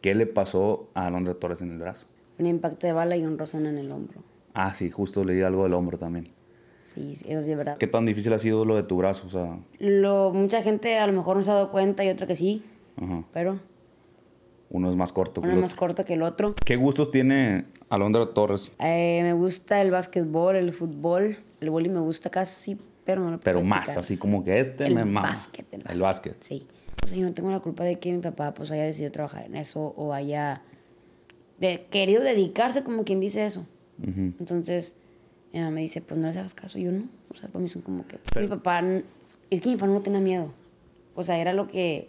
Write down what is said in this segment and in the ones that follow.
¿Qué le pasó a Alondra Torres en el brazo? Un impacto de bala y un rozón en el hombro. Ah, sí, justo le di algo del hombro también. Sí, eso sí es verdad. ¿Qué tan difícil ha sido lo de tu brazo? O sea... lo, mucha gente a lo mejor no se ha dado cuenta y otra que sí, Ajá. pero... Uno es más corto. Uno es más corto que el otro. ¿Qué gustos tiene Alondra Torres? Eh, me gusta el básquetbol, el fútbol, el boli me gusta casi, pero no lo puedo Pero más, así como que este me más. El básquet. El básquet. Sí sea, pues, yo no tengo la culpa de que mi papá pues haya decidido trabajar en eso o haya querido dedicarse como quien dice eso. Entonces, mi me dice, pues no les hagas caso, yo no. O sea, para mí son como que... Mi papá, es que mi papá no tenía miedo. O sea, era lo que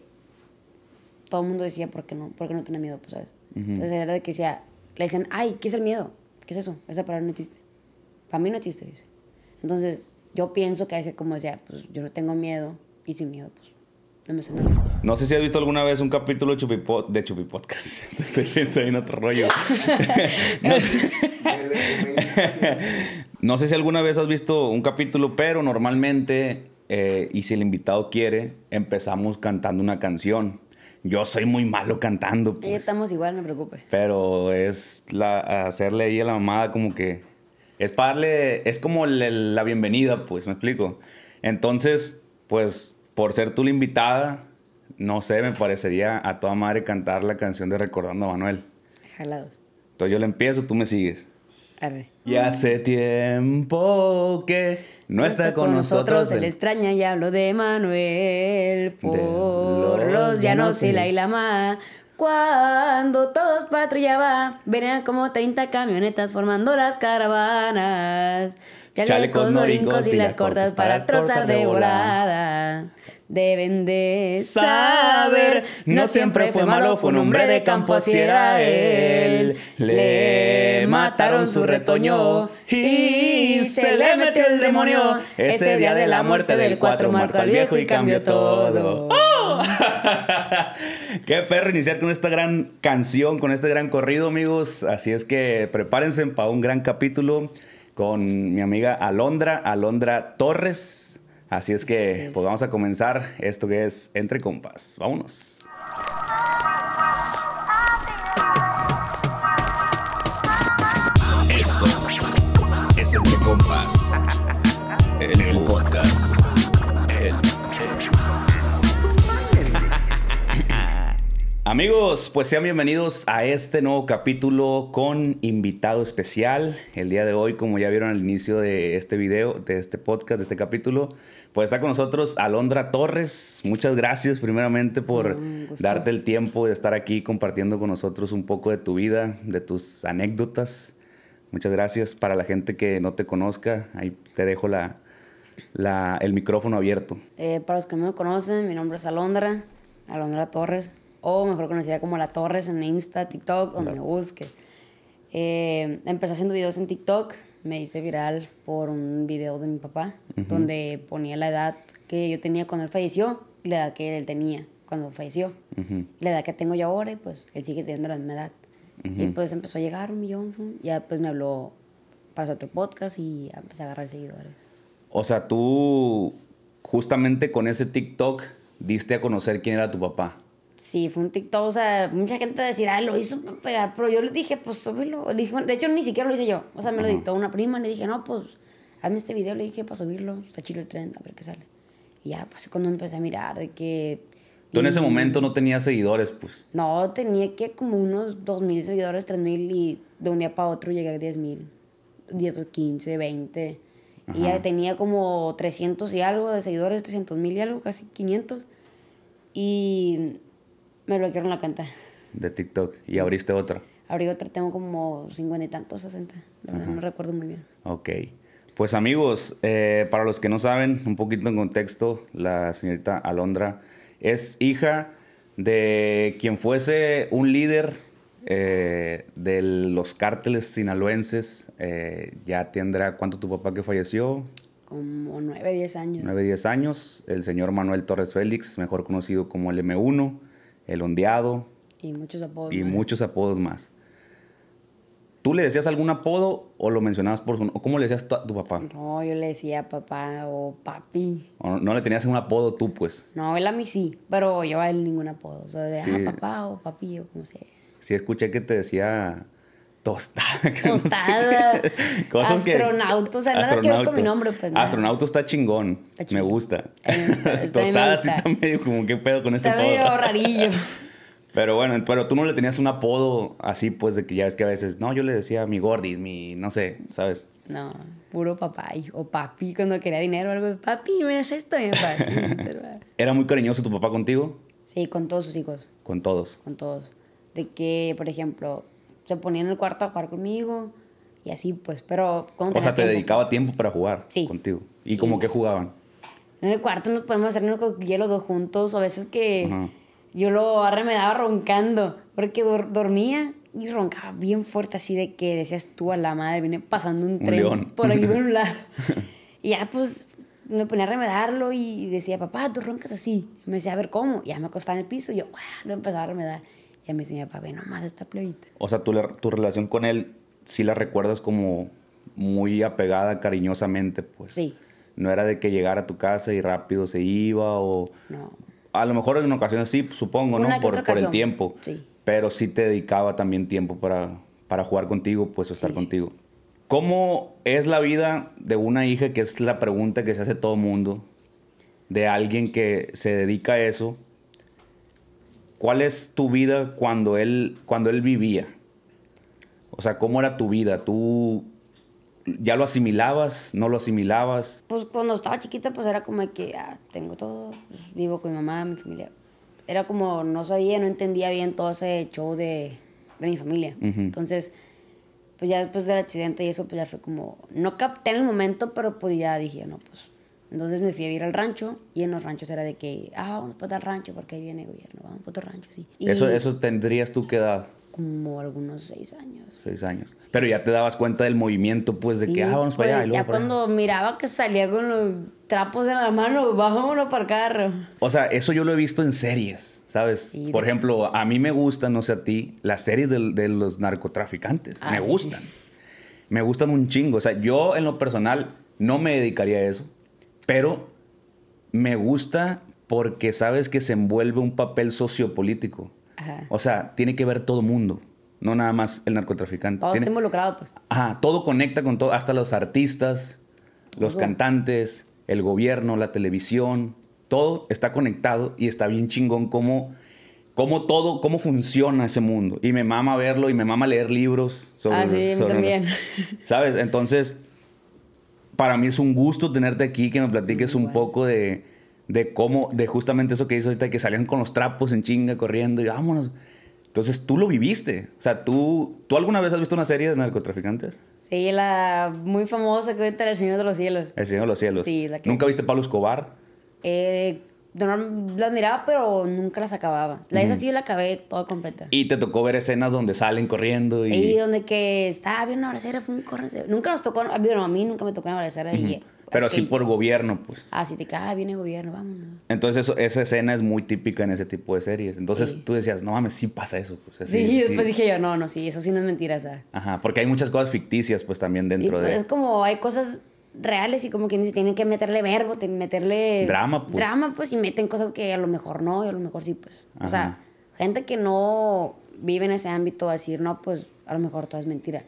todo el mundo decía, ¿por qué no? ¿Por qué no tenía miedo? Pues, ¿sabes? Entonces era de que decía, le decían, ay, ¿qué es el miedo? ¿Qué es eso? Esa palabra no existe. Para mí no existe, dice. Entonces, yo pienso que a veces como decía, pues yo no tengo miedo y sin miedo, pues no sé si has visto alguna vez un capítulo de Chupipodcast. de Estoy en otro rollo. no, sé si alguna vez has visto un capítulo, pero normalmente, eh, y si el invitado quiere, empezamos cantando una canción. Yo soy muy malo cantando. Pues. estamos igual, no preocupes. Pero es la, hacerle ahí a la mamada como que... Es para darle... Es como la bienvenida, pues, ¿me explico? Entonces, pues por ser tú la invitada, no sé, me parecería a toda madre cantar la canción de Recordando a Manuel. Jalados. Entonces yo le empiezo, tú me sigues. Arre. Y hace tiempo que no, está, con, nosotros. nosotros el... Se le extraña y hablo de Manuel por los, llanos la y la Ilama. Cuando todos patrullaban, venían como 30 camionetas formando las caravanas. Chalecos, norincos y las cortas para trozar de volada. Deben de saber, no siempre fue malo, fue un hombre de campo, así era él. Le mataron su retoño y se le metió el demonio. Ese día de la muerte del cuatro marcó al viejo y cambió todo. ¡Oh! Qué perro iniciar con esta gran canción, con este gran corrido, amigos. Así es que prepárense para un gran capítulo con mi amiga Alondra, Alondra Torres. Así es que pues vamos a comenzar esto que es Entre Compas. Vámonos. Esto es Entre Compas, el podcast. Amigos, pues sean bienvenidos a este nuevo capítulo con invitado especial. El día de hoy, como ya vieron al inicio de este video, de este podcast, de este capítulo, pues está con nosotros Alondra Torres. Muchas gracias primeramente por mm, darte el tiempo de estar aquí compartiendo con nosotros un poco de tu vida, de tus anécdotas. Muchas gracias para la gente que no te conozca. Ahí te dejo la, el micrófono abierto. Eh, para los que no me conocen, mi nombre es Alondra, Alondra Torres o mejor conocida como La Torres en Insta, TikTok, donde me busque. Eh, empecé haciendo videos en TikTok, me hice viral por un video de mi papá, donde ponía la edad que yo tenía cuando él falleció y la edad que él tenía cuando falleció. La edad que tengo yo ahora y pues él sigue teniendo la misma edad. Y pues empezó a llegar un millón, ya pues me habló para hacer otro podcast y empecé a agarrar seguidores. O sea, tú justamente con ese TikTok diste a conocer quién era tu papá. Sí, fue un TikTok, o sea, mucha gente decía, ah, lo hizo para pegar, pero yo le dije, pues súbelo. Le dije, de hecho, ni siquiera lo hice yo. O sea, me lo dictó una prima, le dije, no, pues, hazme este video, le dije, para subirlo, está chido el tren, a ver qué sale. Y ya, pues, cuando empecé a mirar, de que... Tú en ese momento no tenías seguidores, pues. No, tenía que como unos 2.000 seguidores, 3.000, y de un día para otro llegué a 10.000. 10, pues 15, 20. Y ya tenía como 300 y algo de seguidores, 300.000 mil y algo, casi 500. Y me bloquearon la cuenta. De TikTok. ¿Y abriste otra? Abrí otra, tengo como cincuenta y tantos, sesenta. no recuerdo muy bien. Ok. Pues amigos, eh, para los que no saben, un poquito en contexto, la señorita Alondra es hija de quien fuese un líder eh, de los cárteles sinaloenses. Eh, ya tendrá, ¿cuánto tu papá que falleció? Como nueve, diez años. Nueve, diez años. El señor Manuel Torres Félix, mejor conocido como el M1 el ondeado. Y muchos apodos. Y muchos apodos más. ¿Tú le decías algún apodo o lo mencionabas por su nombre? ¿Cómo le decías a tu papá? No, yo le decía papá o papi. no, le tenías un apodo tú, pues? No, él a mí sí, pero yo a él ningún apodo. O sea, papá o papi o como sea. Sí, escuché que te decía tostada. Tostada. Cosas Que, o nada que ver con mi nombre, pues. Astronauta está chingón. Me gusta. tostada sí está medio como qué pedo con ese apodo. Está medio rarillo. pero bueno, pero tú no le tenías un apodo así, pues, de que ya es que a veces, no, yo le decía mi gordi, mi, no sé, ¿sabes? No, puro papá o papi cuando quería dinero o algo. Papi, me das esto. Y ¿Era muy cariñoso tu papá contigo? Sí, con todos sus hijos. ¿Con todos? Con todos. De que, por ejemplo, se ponía en el cuarto a jugar conmigo y así, pues, pero... o sea, te dedicaba pues. tiempo para jugar contigo. ¿Y, cómo como que jugaban? En el cuarto nos podemos hacer unos hielo dos juntos, o a veces que yo lo arremedaba roncando, porque dormía y roncaba bien fuerte, así de que decías tú a la madre, viene pasando un, tren por aquí por un lado. y ya, pues, me ponía a arremedarlo y decía, papá, tú roncas así. me decía, a ver, ¿cómo? Y ya me acostaba en el piso y yo, ¡guau! lo empezaba a arremedar. Ya me dice mi nomás esta plebita. O sea, tu relación con él sí la recuerdas como muy apegada cariñosamente, pues. Sí. No era de que llegara a tu casa y rápido se iba o... No. A lo mejor en ocasiones sí, supongo, ¿no? Por, por, el tiempo. Sí. Pero sí te dedicaba también tiempo para, para jugar contigo, pues, o estar contigo. ¿Cómo es la vida de una hija, que es la pregunta que se hace todo mundo, de alguien que se dedica a eso ¿Cuál es tu vida cuando él, cuando él vivía? O sea, ¿cómo era tu vida? ¿Tú ya lo asimilabas? ¿No lo asimilabas? Pues cuando estaba chiquita, pues era como que ah, tengo todo, pues, vivo con mi mamá, mi familia. Era como, no sabía, no entendía bien todo ese show de, de mi familia. Entonces, pues ya después del accidente y eso, pues ya fue como, no capté en el momento, pero pues ya dije, no, pues entonces me fui a ir al rancho y en los ranchos era de que, ah, vamos para el rancho porque ahí viene el gobierno, vamos para otro rancho, sí. eso, ¿Eso tendrías tú qué edad? Como algunos seis años. Seis años. Pero ya te dabas cuenta del movimiento, pues, de que, ah, vamos para pues, allá. ya cuando miraba que salía con los trapos en la mano, uno para el carro. O sea, eso yo lo he visto en series. ¿Sabes? Por ejemplo, a mí me gustan, no sé a ti, las series de, los narcotraficantes. Ah, me gustan. Me gustan un chingo. O sea, yo en lo personal no me dedicaría a eso. Pero me gusta porque sabes que se envuelve un papel sociopolítico. O sea, tiene que ver todo mundo. No nada más el narcotraficante. Todo está involucrado, pues. todo conecta con todo, hasta los artistas, los cantantes, el gobierno, la televisión, todo está conectado y está bien chingón cómo, todo, cómo funciona ese mundo. Y me mama verlo y me mama leer libros sobre... Ah, sí, también. ¿Sabes? Entonces, para mí es un gusto tenerte aquí, que me platiques un poco de, cómo, de justamente eso que hizo ahorita, que salían con los trapos en chinga corriendo y vámonos. Entonces tú lo viviste. O sea, ¿tú, ¿tú alguna vez has visto una serie de narcotraficantes? Sí, la muy famosa que ahorita El Señor de los Cielos. El Señor de los Cielos. Sí, la que... ¿Nunca viste Pablo Escobar? Eh, las miraba, pero nunca las acababa. La esa sí la acabé toda completa. Y te tocó ver escenas donde salen corriendo y. Sí, donde que Está, había una balacera, fue un corre. Nunca nos tocó, a mí nunca me tocó una balacera Pero sí así por gobierno, pues. Ah, sí te ah, viene gobierno, vámonos. Entonces, esa escena es muy típica en ese tipo de series. Entonces, tú decías, no mames, sí pasa eso. Pues, sí, y después pues dije yo, no, no, sí, eso sí no es mentira, ¿sabes? Ajá, porque hay muchas cosas ficticias, pues, también dentro pues, de... Es como, hay cosas reales y como quien dice, tienen que meterle verbo, meterle... Drama, pues. Drama, pues, y meten cosas que a lo mejor no, y a lo mejor sí, pues. O sea, gente que no vive en ese ámbito a decir, no, pues, a lo mejor todo es mentira.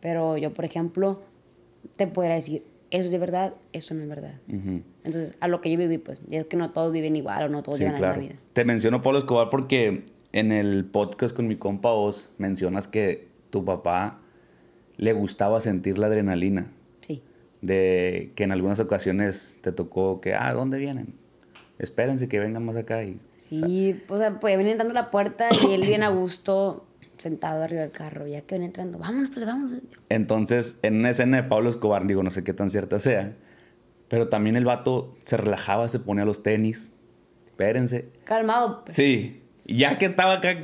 Pero yo, por ejemplo, te podría decir, eso es de verdad, eso no es verdad. Entonces, a lo que yo viví, pues, es que no todos viven igual o no todos viven la misma vida. Te menciono Pablo Escobar porque en el podcast con mi compa Oz mencionas que tu papá le gustaba sentir la adrenalina de que en algunas ocasiones te tocó que, ah, ¿dónde vienen? Espérense que vengan más acá. Y, sí, o sea, pues vienen entrando a la puerta y él viene a gusto sentado arriba del carro, ya que ven entrando, vámonos, pues vámonos. Entonces, en una escena de Pablo Escobar, digo, no sé qué tan cierta sea, pero también el vato se relajaba, se ponía los tenis, espérense. Calmado. Pues. Sí, ya que estaba acá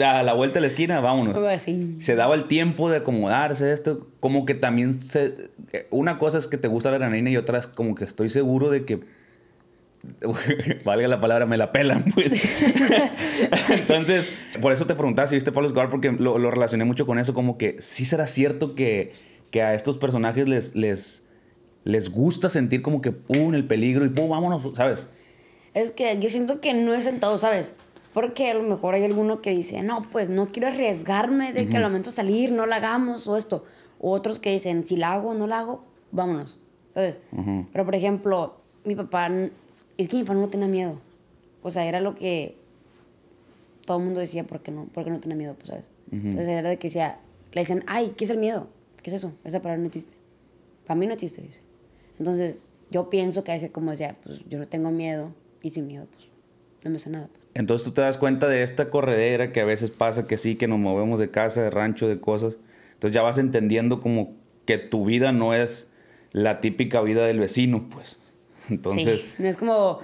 a la vuelta de la esquina, vámonos. Pues se daba el tiempo de acomodarse, esto. Como que también se. Eh, una cosa es que te gusta la granina y otra es como que estoy seguro de que valga la palabra, me la pelan, pues. Entonces, por eso te preguntaba si viste Pablo Escobar, porque lo, relacioné mucho con eso, como que sí será cierto que, que a estos personajes les, les, les gusta sentir como que, pum, uh, el peligro y pum, vámonos, ¿sabes? Es que yo siento que no es sentado, ¿sabes? Porque a lo mejor hay alguno que dice, no, pues no quiero arriesgarme de que al momento salir no la hagamos o esto. O otros que dicen, si la hago o no la hago, vámonos. ¿Sabes? Pero por ejemplo, mi papá, es que mi papá no tenía miedo. O sea, era lo que todo el mundo decía, ¿por qué no, porque no tenía miedo? Pues, ¿sabes? Entonces era de que decía, le dicen, ay, ¿qué es el miedo? ¿Qué es eso? Esa palabra no existe. Para mí no existe, dice. Entonces, yo pienso que a como decía, pues yo no tengo miedo y sin miedo, pues no me hace nada. Pues. Entonces tú te das cuenta de esta corredera que a veces pasa que sí, que nos movemos de casa, de rancho, de cosas. Entonces ya vas entendiendo como que tu vida no es la típica vida del vecino, pues. Entonces. no es como.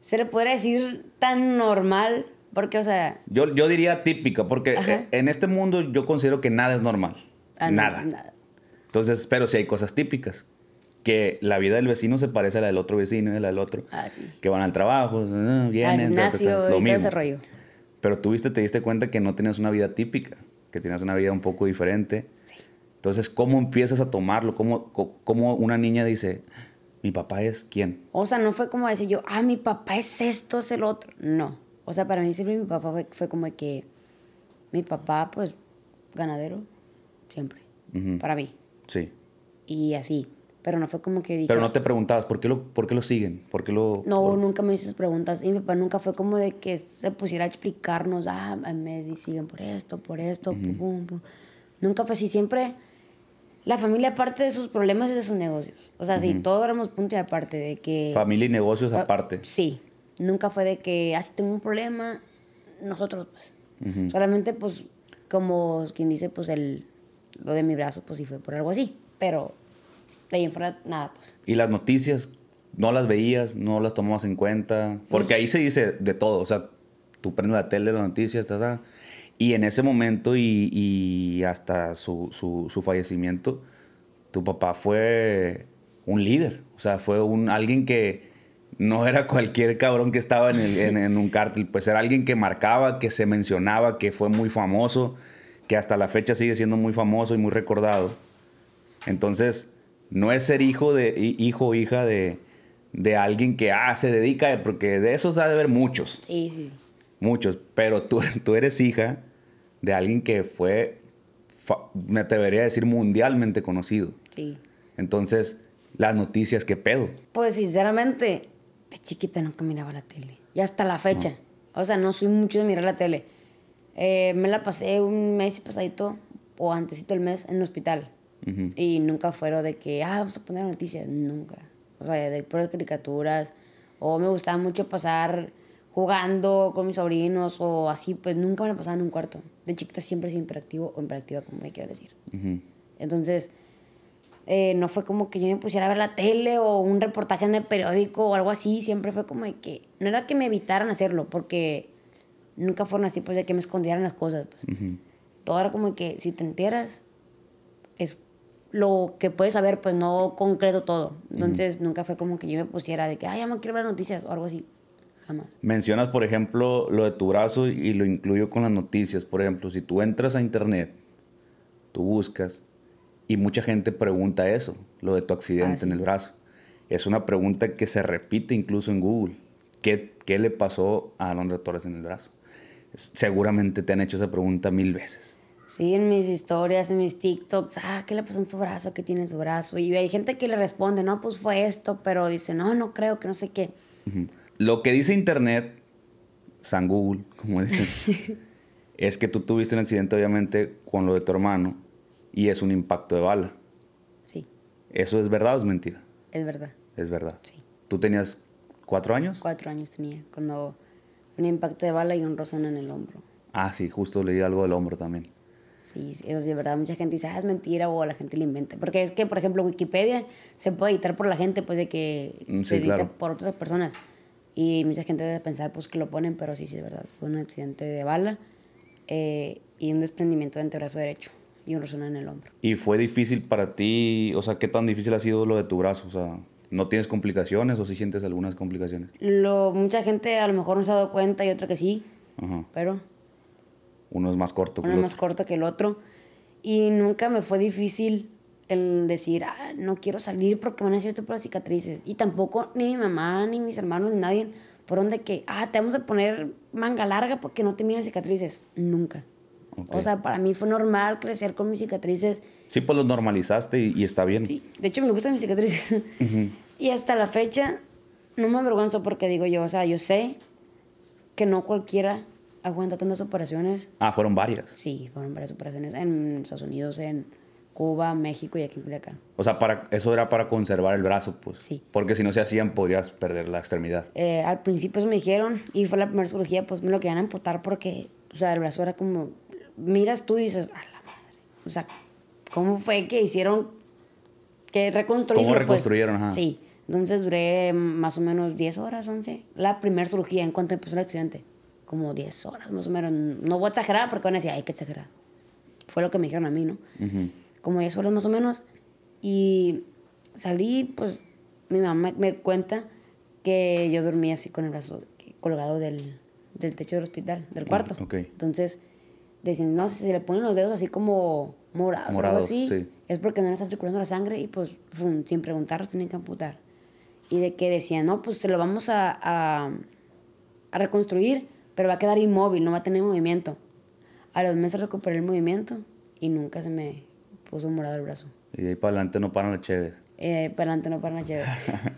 Se le puede decir tan normal, porque, o sea. Yo, diría típica, porque e, en este mundo yo considero que nada es normal. Ah, nada. nada. Entonces, pero sí hay cosas típicas que la vida del vecino se parece a la del otro vecino y a la del otro. Ah, sí. Que van al trabajo, ah, vienen, al Pero tuviste, te diste cuenta que no tenías una vida típica, que tenías una vida un poco diferente. Sí. Entonces, ¿cómo empiezas a tomarlo? ¿Cómo, cómo una niña dice, mi papá es quién? O sea, no fue como decir yo, ah, mi papá es esto, es el otro. No. O sea, para mí siempre mi papá fue, fue como que mi papá, pues, ganadero, siempre. Para mí. Sí. Y así. Pero no fue como que dije... Pero no te preguntabas, ¿por qué lo, por qué lo siguen? ¿Por qué lo...? No, nunca me hiciste preguntas. Y mi papá nunca fue como de que se pusiera a explicarnos, ah, me siguen por esto, por esto, Nunca fue así. Siempre la familia aparte de sus problemas y de sus negocios. O sea, sí, todos éramos punto y aparte de que... Familia y negocios ah, aparte. Sí. Nunca fue de que, ah, si tengo un problema, nosotros, pues. Solamente, pues, como quien dice, pues, el, lo de mi brazo, pues, sí fue por algo así. Pero de ahí nada, pues. ¿Y las noticias? ¿No las veías? ¿No las tomabas en cuenta? Porque ahí se dice de todo. O sea, tú prendes la tele, las noticias, ta, y en ese momento y, hasta su, su, su, fallecimiento, tu papá fue un líder. O sea, fue un, alguien que no era cualquier cabrón que estaba en, en, en un cártel. Pues era alguien que marcaba, que se mencionaba, que fue muy famoso, que hasta la fecha sigue siendo muy famoso y muy recordado. Entonces, no es ser hijo de hijo o hija de, alguien que ah, se dedica, porque de esos ha de haber muchos. Sí, sí. Muchos, pero tú, tú eres hija de alguien que fue, me atrevería a decir, mundialmente conocido. Sí. Entonces, las noticias, ¿qué pedo? Pues sinceramente, de chiquita nunca miraba la tele. Y hasta la fecha. O sea, no soy mucho de mirar la tele. Eh, me la pasé un mes y pasadito, o antesito el mes, en el hospital. Y nunca fueron de que, ah, vamos a poner noticias, nunca. O sea, de puras caricaturas. O me gustaba mucho pasar jugando con mis sobrinos o así, pues nunca me pasaba en un cuarto. De chiquita siempre siempre imperactivo o imperactiva, como me quieran decir. Entonces, eh, no fue como que yo me pusiera a ver la tele o un reportaje en el periódico o algo así. Siempre fue como de que, no era que me evitaran hacerlo, porque nunca fueron así, pues de que me escondieran las cosas. Pues. Todo era como que si te enteras, es lo que puedes saber, pues no concreto todo. Entonces nunca fue como que yo me pusiera de que, ay, ya quiero ver noticias o algo así. Jamás. Mencionas, por ejemplo, lo de tu brazo y lo incluyo con las noticias. Por ejemplo, si tú entras a internet, tú buscas y mucha gente pregunta eso, lo de tu accidente ah, en el brazo. Es una pregunta que se repite incluso en Google. ¿Qué, qué le pasó a Alondra Torres en el brazo? Seguramente te han hecho esa pregunta mil veces. Sí, en mis historias, en mis TikToks, ah, ¿qué le pasó en su brazo? ¿Qué tiene en su brazo? Y hay gente que le responde, no, pues fue esto, pero dice, no, no creo, que no sé qué. Lo que dice Internet, San Google, como dicen, es que tú tuviste un accidente, obviamente, con lo de tu hermano y es un impacto de bala. Sí. ¿Eso es verdad o es mentira? Es verdad. Es verdad. Sí. ¿Tú tenías cuatro años? Cuatro años tenía, cuando un impacto de bala y un rozón en el hombro. Ah, sí, justo leí algo del hombro también. Sí, sí, de verdad mucha gente dice, ah, es mentira o la gente lo inventa. Porque es que, por ejemplo, Wikipedia se puede editar por la gente, pues de que mm, se edita por otras personas. Y mucha gente debe pensar, pues que lo ponen, pero sí, sí, es verdad. Fue un accidente de bala eh, y un desprendimiento de antebrazo derecho y un rasón en el hombro. ¿Y fue difícil para ti? O sea, ¿qué tan difícil ha sido lo de tu brazo? O sea, ¿no tienes complicaciones o si sientes algunas complicaciones? Lo, mucha gente a lo mejor no se ha dado cuenta y otra que sí, pero... Uno es más corto que el otro. más corto que el otro. Y nunca me fue difícil el decir, ah, no quiero salir porque van a decirte por las cicatrices. Y tampoco ni mi mamá, ni mis hermanos, ni nadie fueron de que, ah, te vamos a poner manga larga porque no te miren cicatrices. Nunca. O sea, para mí fue normal crecer con mis cicatrices. Sí, pues lo normalizaste y, está bien. Sí, de hecho me gustan mis cicatrices. Y hasta la fecha no me avergüenzo porque digo yo, o sea, yo sé que no cualquiera aguanta tantas operaciones. Ah, fueron varias. Sí, fueron varias operaciones en Estados Unidos, en Cuba, México y aquí en Culiacán. O sea, para, eso era para conservar el brazo, pues. Sí. Porque si no se hacían, podías perder la extremidad. Eh, al principio eso me dijeron, y fue la primera cirugía, pues me lo querían amputar porque, o sea, el brazo era como. Miras tú y dices, a la madre. O sea, ¿cómo fue que hicieron. que reconstruyeron? ¿Cómo pues? reconstruyeron? ajá. Sí. Entonces duré más o menos 10 horas, 11. La primera cirugía en cuanto empezó el accidente como 10 horas más o menos. No voy a exagerar porque van a decir, ay, qué exagerado. Fue lo que me dijeron a mí, ¿no? Como 10 horas más o menos. Y salí, pues mi mamá me cuenta que yo dormía así con el brazo colgado del, del techo del hospital, del ah, cuarto. Entonces, decían, no, sé, si le ponen los dedos así como morados, o algo así, es porque no le está circulando la sangre y pues fun, sin preguntarlos tienen que amputar. Y de que decían, no, pues se lo vamos a, a reconstruir, pero va a quedar inmóvil, no va a tener movimiento. A los meses recuperé el movimiento y nunca se me puso morado el brazo. Y de ahí para adelante no paran las chéves. Eh, de ahí para adelante no paran las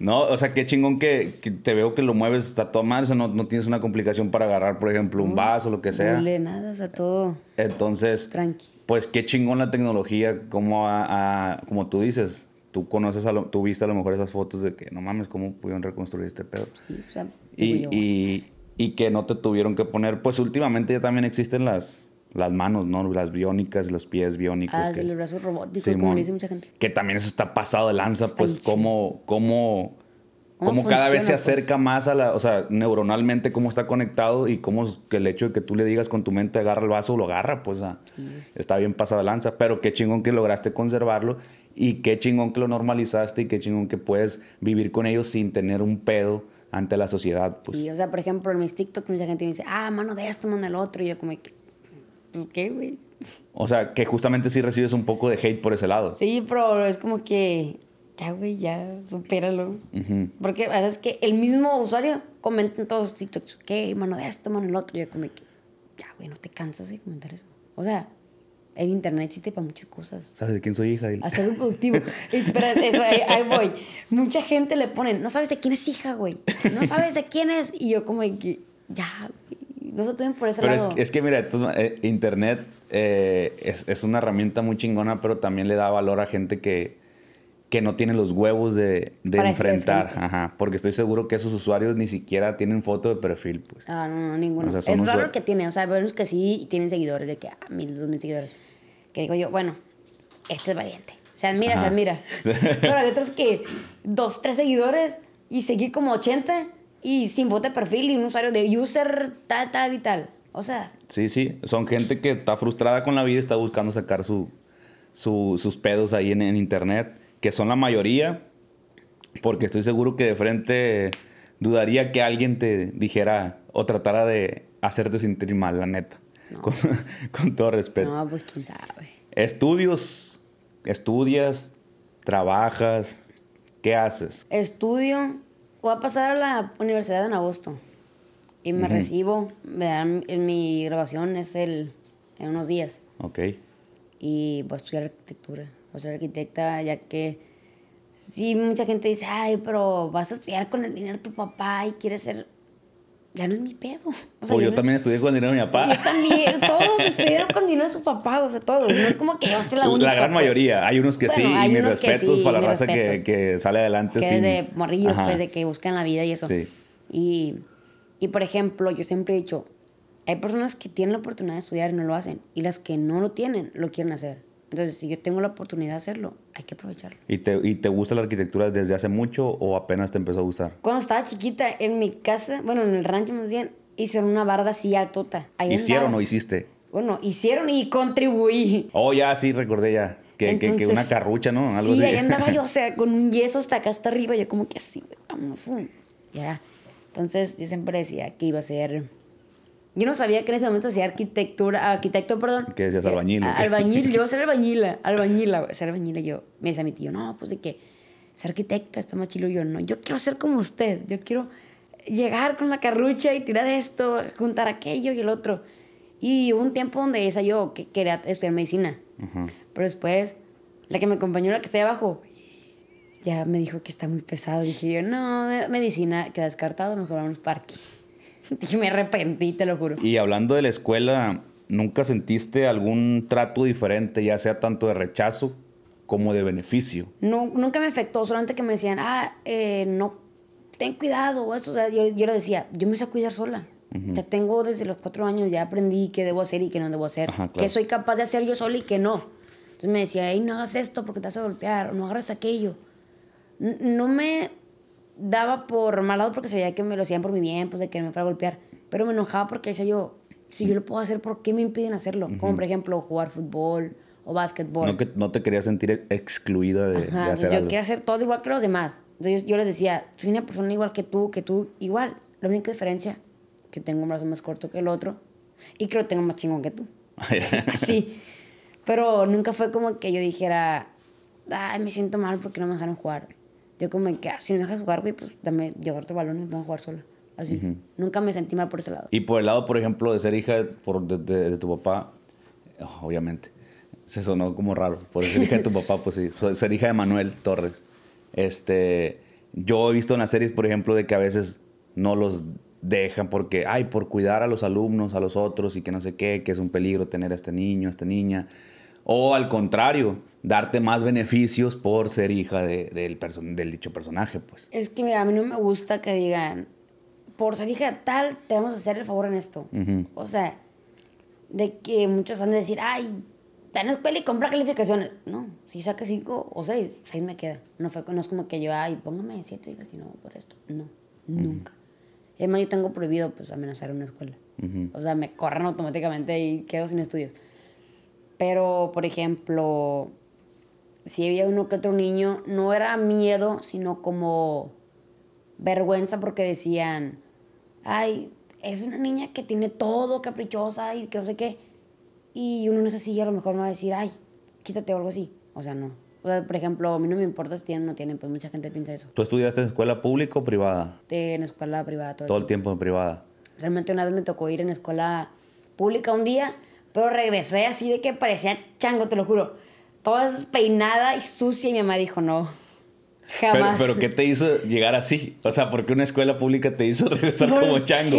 no, o sea, qué chingón que, te veo que lo mueves, está todo mal, o sea, no, no tienes una complicación para agarrar, por ejemplo, un vaso vaso, lo que sea. No le nada, o sea, todo. Entonces. Tranqui. Pues qué chingón la tecnología, como, a, como tú dices, tú conoces, a tú viste a lo mejor esas fotos de que no mames, ¿cómo pudieron reconstruir este pedo? Sí, o sea, y, y, y que no te tuvieron que poner, pues últimamente ya también existen las, las manos, ¿no? Las biónicas, los pies biónicos. Ah, que, los brazos robóticos, como dice mucha gente. Que también eso está pasado de lanza, pues, cómo, cómo, cómo, cada vez se pues? acerca más a la, o sea, neuronalmente cómo está conectado y cómo que el hecho de que tú le digas con tu mente agarra el vaso, lo agarra, pues, está bien pasado de lanza. Pero qué chingón que lograste conservarlo y qué chingón que lo normalizaste y qué chingón que puedes vivir con ellos sin tener un pedo ante la sociedad. Pues. Y, o sea, por ejemplo, en mis TikToks mucha gente me dice, ah, mano de esto, mano del otro. Y yo como, ¿qué, güey? O sea, que justamente sí recibes un poco de hate por ese lado. Sí, pero es como que, ya, güey, ya, supéralo. Porque, o es que el mismo usuario comenta en todos sus TikToks, ¿qué, mano de esto, mano del otro? Y yo como, ya, güey, no te cansas de comentar eso. O sea, el internet existe para muchas cosas. ¿Sabes de quién soy hija? A un productivo. Espera, eso, ahí, voy. Mucha gente le ponen, no sabes de quién es hija, güey. No sabes de quién es. Y yo como ya, güey. No se tuvieron por ese lado. es, que, mira, eh, internet eh, es, una herramienta muy chingona, pero también le da valor a gente que, que no tiene los huevos de, este enfrentar. Ajá, porque estoy seguro que esos usuarios ni siquiera tienen foto de perfil, pues. Ah, no, no, ninguno. es raro que tiene. o sea, vemos que sí tienen seguidores, de que ah, mil, dos mil seguidores que digo yo, bueno, este es valiente. Se admira, se admira. Pero hay otros que dos, tres seguidores y seguí como 80 y sin voto de perfil y un usuario de user tal, tal y tal. O sea. Sí, sí. Son gente que está frustrada con la vida y está buscando sacar su, sus pedos ahí en, en, internet, que son la mayoría, porque estoy seguro que de frente dudaría que alguien te dijera o tratara de hacerte sentir mal, la neta. Con, todo respeto. No, pues quién sabe. Estudios, estudias, trabajas, ¿qué haces? Estudio, voy a pasar a la universidad en agosto y me recibo, me dan en mi graduación es el, en unos días. Ok. Y voy a estudiar arquitectura, voy a ser arquitecta ya que sí, mucha gente dice, ay, pero vas a estudiar con el dinero de tu papá y quieres ser ya no es mi pedo. O, pues yo, también estudié con dinero de mi papá. también, todos estudiaron con dinero de su papá, o sea, todos. No es como que yo sea la única. La gran pues. mayoría. Hay unos que sí, y mis respetos sí, para la raza que, que, sale adelante. Que sin... desde morrillos, pues, de que buscan la vida y eso. Sí. Y, y, por ejemplo, yo siempre he dicho, hay personas que tienen la oportunidad de estudiar y no lo hacen, y las que no lo tienen, lo quieren hacer. Entonces, si yo tengo la oportunidad de hacerlo, hay que aprovecharlo. ¿Y te, gusta la arquitectura desde hace mucho o apenas te empezó a gustar? Cuando estaba chiquita, en mi casa, bueno, en el rancho más bien, hicieron una barda así altota. Ahí ¿Hicieron o hiciste? Bueno, hicieron y contribuí. Oh, ya, sí, recordé ya. Que, una carrucha, ¿no? sí, ahí andaba yo, o sea, con un yeso hasta acá, hasta arriba, yo como que así, vamos, vámonos, Ya. Entonces, yo siempre decía que iba a ser yo no sabía que en ese momento hacía arquitectura, arquitecto, perdón. ¿Qué decías, albañil? Albañil, yo ser albañila, albañila, ser albañila. Yo me decía a mi tío, no, pues de que ser arquitecta está más chilo. Yo no, yo quiero ser como usted, yo quiero llegar con la carrucha y tirar esto, juntar aquello y el otro. Y hubo un tiempo donde esa yo que quería estudiar medicina. Pero después, la que me acompañó, la que está abajo, ya me dijo que está muy pesado. Dije yo, no, medicina queda descartado, mejor vamos aquí y me arrepentí, te lo juro. Y hablando de la escuela, ¿nunca sentiste algún trato diferente, ya sea tanto de rechazo como de beneficio? No, nunca me afectó, solamente que me decían, ah, eh, no, ten cuidado, o eso. O sea, yo, yo le decía, yo me sé cuidar sola. Ya tengo desde los cuatro años, ya aprendí qué debo hacer y qué no debo hacer. que soy capaz de hacer yo sola y qué no. Entonces me decía, Ey, no hagas esto porque te vas a golpear, o no agarres aquello. no me daba por lado porque sabía que me lo hacían por mi bien, pues de que me fuera a golpear. Pero me enojaba porque decía yo, si yo lo puedo hacer, ¿por qué me impiden hacerlo? Como por ejemplo jugar fútbol o básquetbol. No, que, no te quería sentir excluida de, Ajá, de pues, hacer Yo quería hacer todo igual que los demás. Entonces yo, les decía, soy una persona igual que tú, que tú igual. La única diferencia que tengo un brazo más corto que el otro y que lo tengo más chingón que tú. Así. Pero nunca fue como que yo dijera, ay, me siento mal porque no me dejaron jugar yo como que, ah, si me dejas jugar, güey, pues dame, llevar tu balón y vamos a jugar sola. Así. Nunca me sentí mal por ese lado. Y por el lado, por ejemplo, de ser hija de, tu papá, oh, obviamente, se sonó como raro. Por ser hija de tu papá, pues sí. Ser hija de Manuel Torres. Este, yo he visto en las series, por ejemplo, de que a veces no los dejan porque, ay, por cuidar a los alumnos, a los otros y que no sé qué, que es un peligro tener a este niño, a esta niña. O al contrario, darte más beneficios por ser hija de, del, del dicho personaje, pues. Es que, mira, a mí no me gusta que digan, por ser hija tal, te vamos a hacer el favor en esto. O sea, de que muchos han de decir, ay, en la escuela y compra calificaciones. No, si saque cinco o seis, seis me queda. No, fue, no es como que yo, ay, póngame siete, diga, si no, por esto. No, nunca. Uh Además, yo tengo prohibido, pues, amenazar a una escuela. O sea, me corren automáticamente y quedo sin estudios. Pero, por ejemplo, si había uno que otro niño, no era miedo, sino como vergüenza porque decían, ay, es una niña que tiene todo, caprichosa y que no sé qué. Y uno no es así, a lo mejor no va a decir, ay, quítate o algo así. O sea, no. O sea, por ejemplo, a mí no me importa si tienen o no tienen, pues mucha gente piensa eso. ¿Tú estudiaste en escuela pública o privada? En escuela privada todo. el tiempo, tiempo en privada. Realmente una vez me tocó ir en escuela pública un día, pero regresé así de que parecía chango, te lo juro. Todas peinada y sucia y mi mamá dijo, no, jamás. Pero, pero, ¿qué te hizo llegar así? O sea, ¿por qué una escuela pública te hizo regresar como chango?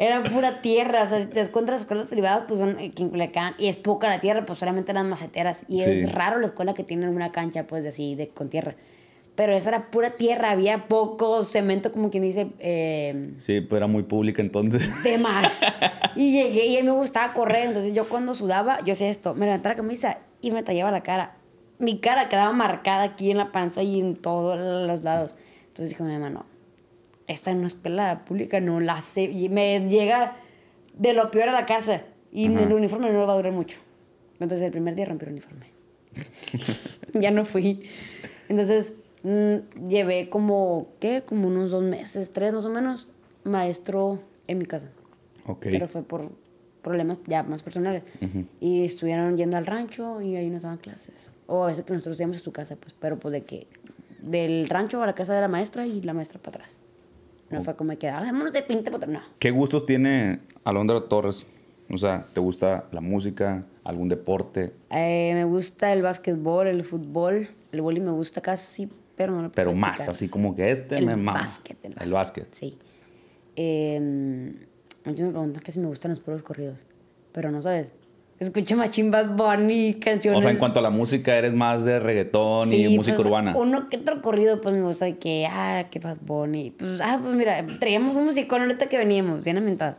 Era pura tierra, o sea, si te encuentras escuelas privadas, pues son y es poca la tierra, pues solamente eran maceteras, y es raro la escuela que tiene una cancha, pues, de así, de, con tierra. Pero esa era pura tierra, había poco cemento, como quien dice. Eh, sí, pero pues, era muy pública entonces. demás y llegué y me gustaba correr, entonces yo cuando sudaba, yo hacía esto, me levantaba la camisa y me tallaba la cara. Mi cara quedaba marcada aquí en la panza y en todos los lados. Entonces dijo mi mamá, no, esta no es pelada pública, no la sé. Y me llega de lo peor a la casa y el uniforme no va a durar mucho. Entonces el primer día rompí el uniforme. ya no fui. Entonces mm, llevé como, ¿qué? Como unos dos meses, tres más o menos, maestro en mi casa. Okay. Pero fue por problemas ya más personales. Y estuvieron yendo al rancho y ahí nos daban clases. O a veces que nosotros íbamos a su casa, pues, pero pues de que del rancho a la casa de la maestra y la maestra para atrás. No fue como que, quedaba. Ah, vámonos de pinta para atrás, ¿Qué gustos tiene Alondra Torres? O sea, ¿te gusta la música, algún deporte? Eh, me gusta el básquetbol, el fútbol, el boli me gusta casi, pero no lo Pero más, así como que este me más el básquet. El básquet. Sí. Eh, Muchos me preguntan que si me gustan los puros corridos, pero no sabes. Escuché más Bad Bunny, canciones. O sea, en cuanto a la música, eres más de reggaetón y pues, música urbana. Uno que otro corrido, pues me gusta de que, ah, que Bad Bunny. Pues, ah, pues mira, traíamos un musicón ahorita que veníamos, bien ambientado.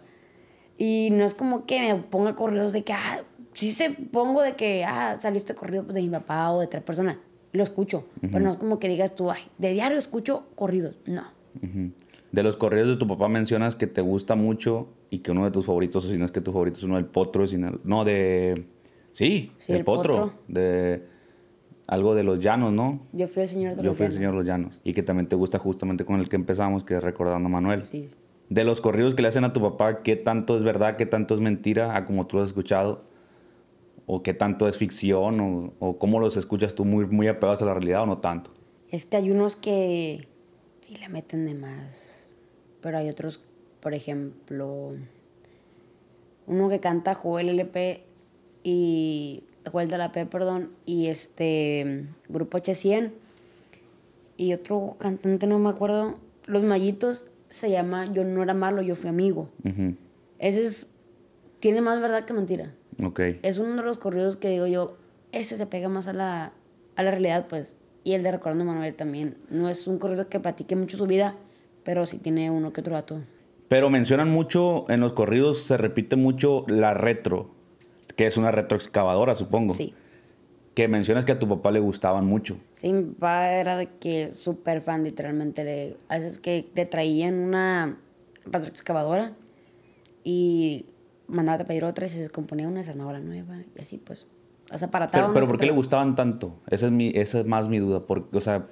Y no es como que me ponga corridos de que, ah, sí se pongo de que, ah, salió este corrido pues, de mi papá o de otra persona. Lo escucho. Pero no es como que digas tú, ay, de diario escucho corridos. No. Uh de los corridos de tu papá mencionas que te gusta mucho y que uno de tus favoritos, o si no es que tu favorito es uno del Potro, no, de... Sí, el, potro, De algo de los llanos, ¿no? Yo fui el señor de los llanos. Yo fui el señor de los llanos. Y que también te gusta justamente con el que empezamos, que es recordando a Manuel. De los corridos que le hacen a tu papá, ¿qué tanto es verdad, qué tanto es mentira, a como tú lo has escuchado? ¿O qué tanto es ficción? ¿O, cómo los escuchas tú muy, muy apegados a la realidad o no tanto? Es que hay unos que sí le meten de más pero hay otros, por ejemplo, uno que canta Joel LP y Joel de la P, perdón, y este Grupo H100 y otro cantante, no me acuerdo, Los Mayitos, se llama Yo no era malo, yo fui amigo. Ese es, tiene más verdad que mentira. Okay. Es uno de los corridos que digo yo, este se pega más a la, a la realidad, pues. Y el de Recordando Manuel también. No es un corrido que platique mucho su vida, pero sí tiene uno que otro dato. Pero mencionan mucho, en los corridos se repite mucho la retro, que es una retroexcavadora, supongo. Sí. Que mencionas que a tu papá le gustaban mucho. Sí, mi papá era de que súper fan, literalmente. Le, a veces que le traían una retroexcavadora y mandaba a pedir otra y se descomponía una la nueva y así, pues. O sea, para Pero, pero ¿por qué le gustaban tanto? Esa es, mi, es más mi duda. Por, o sea,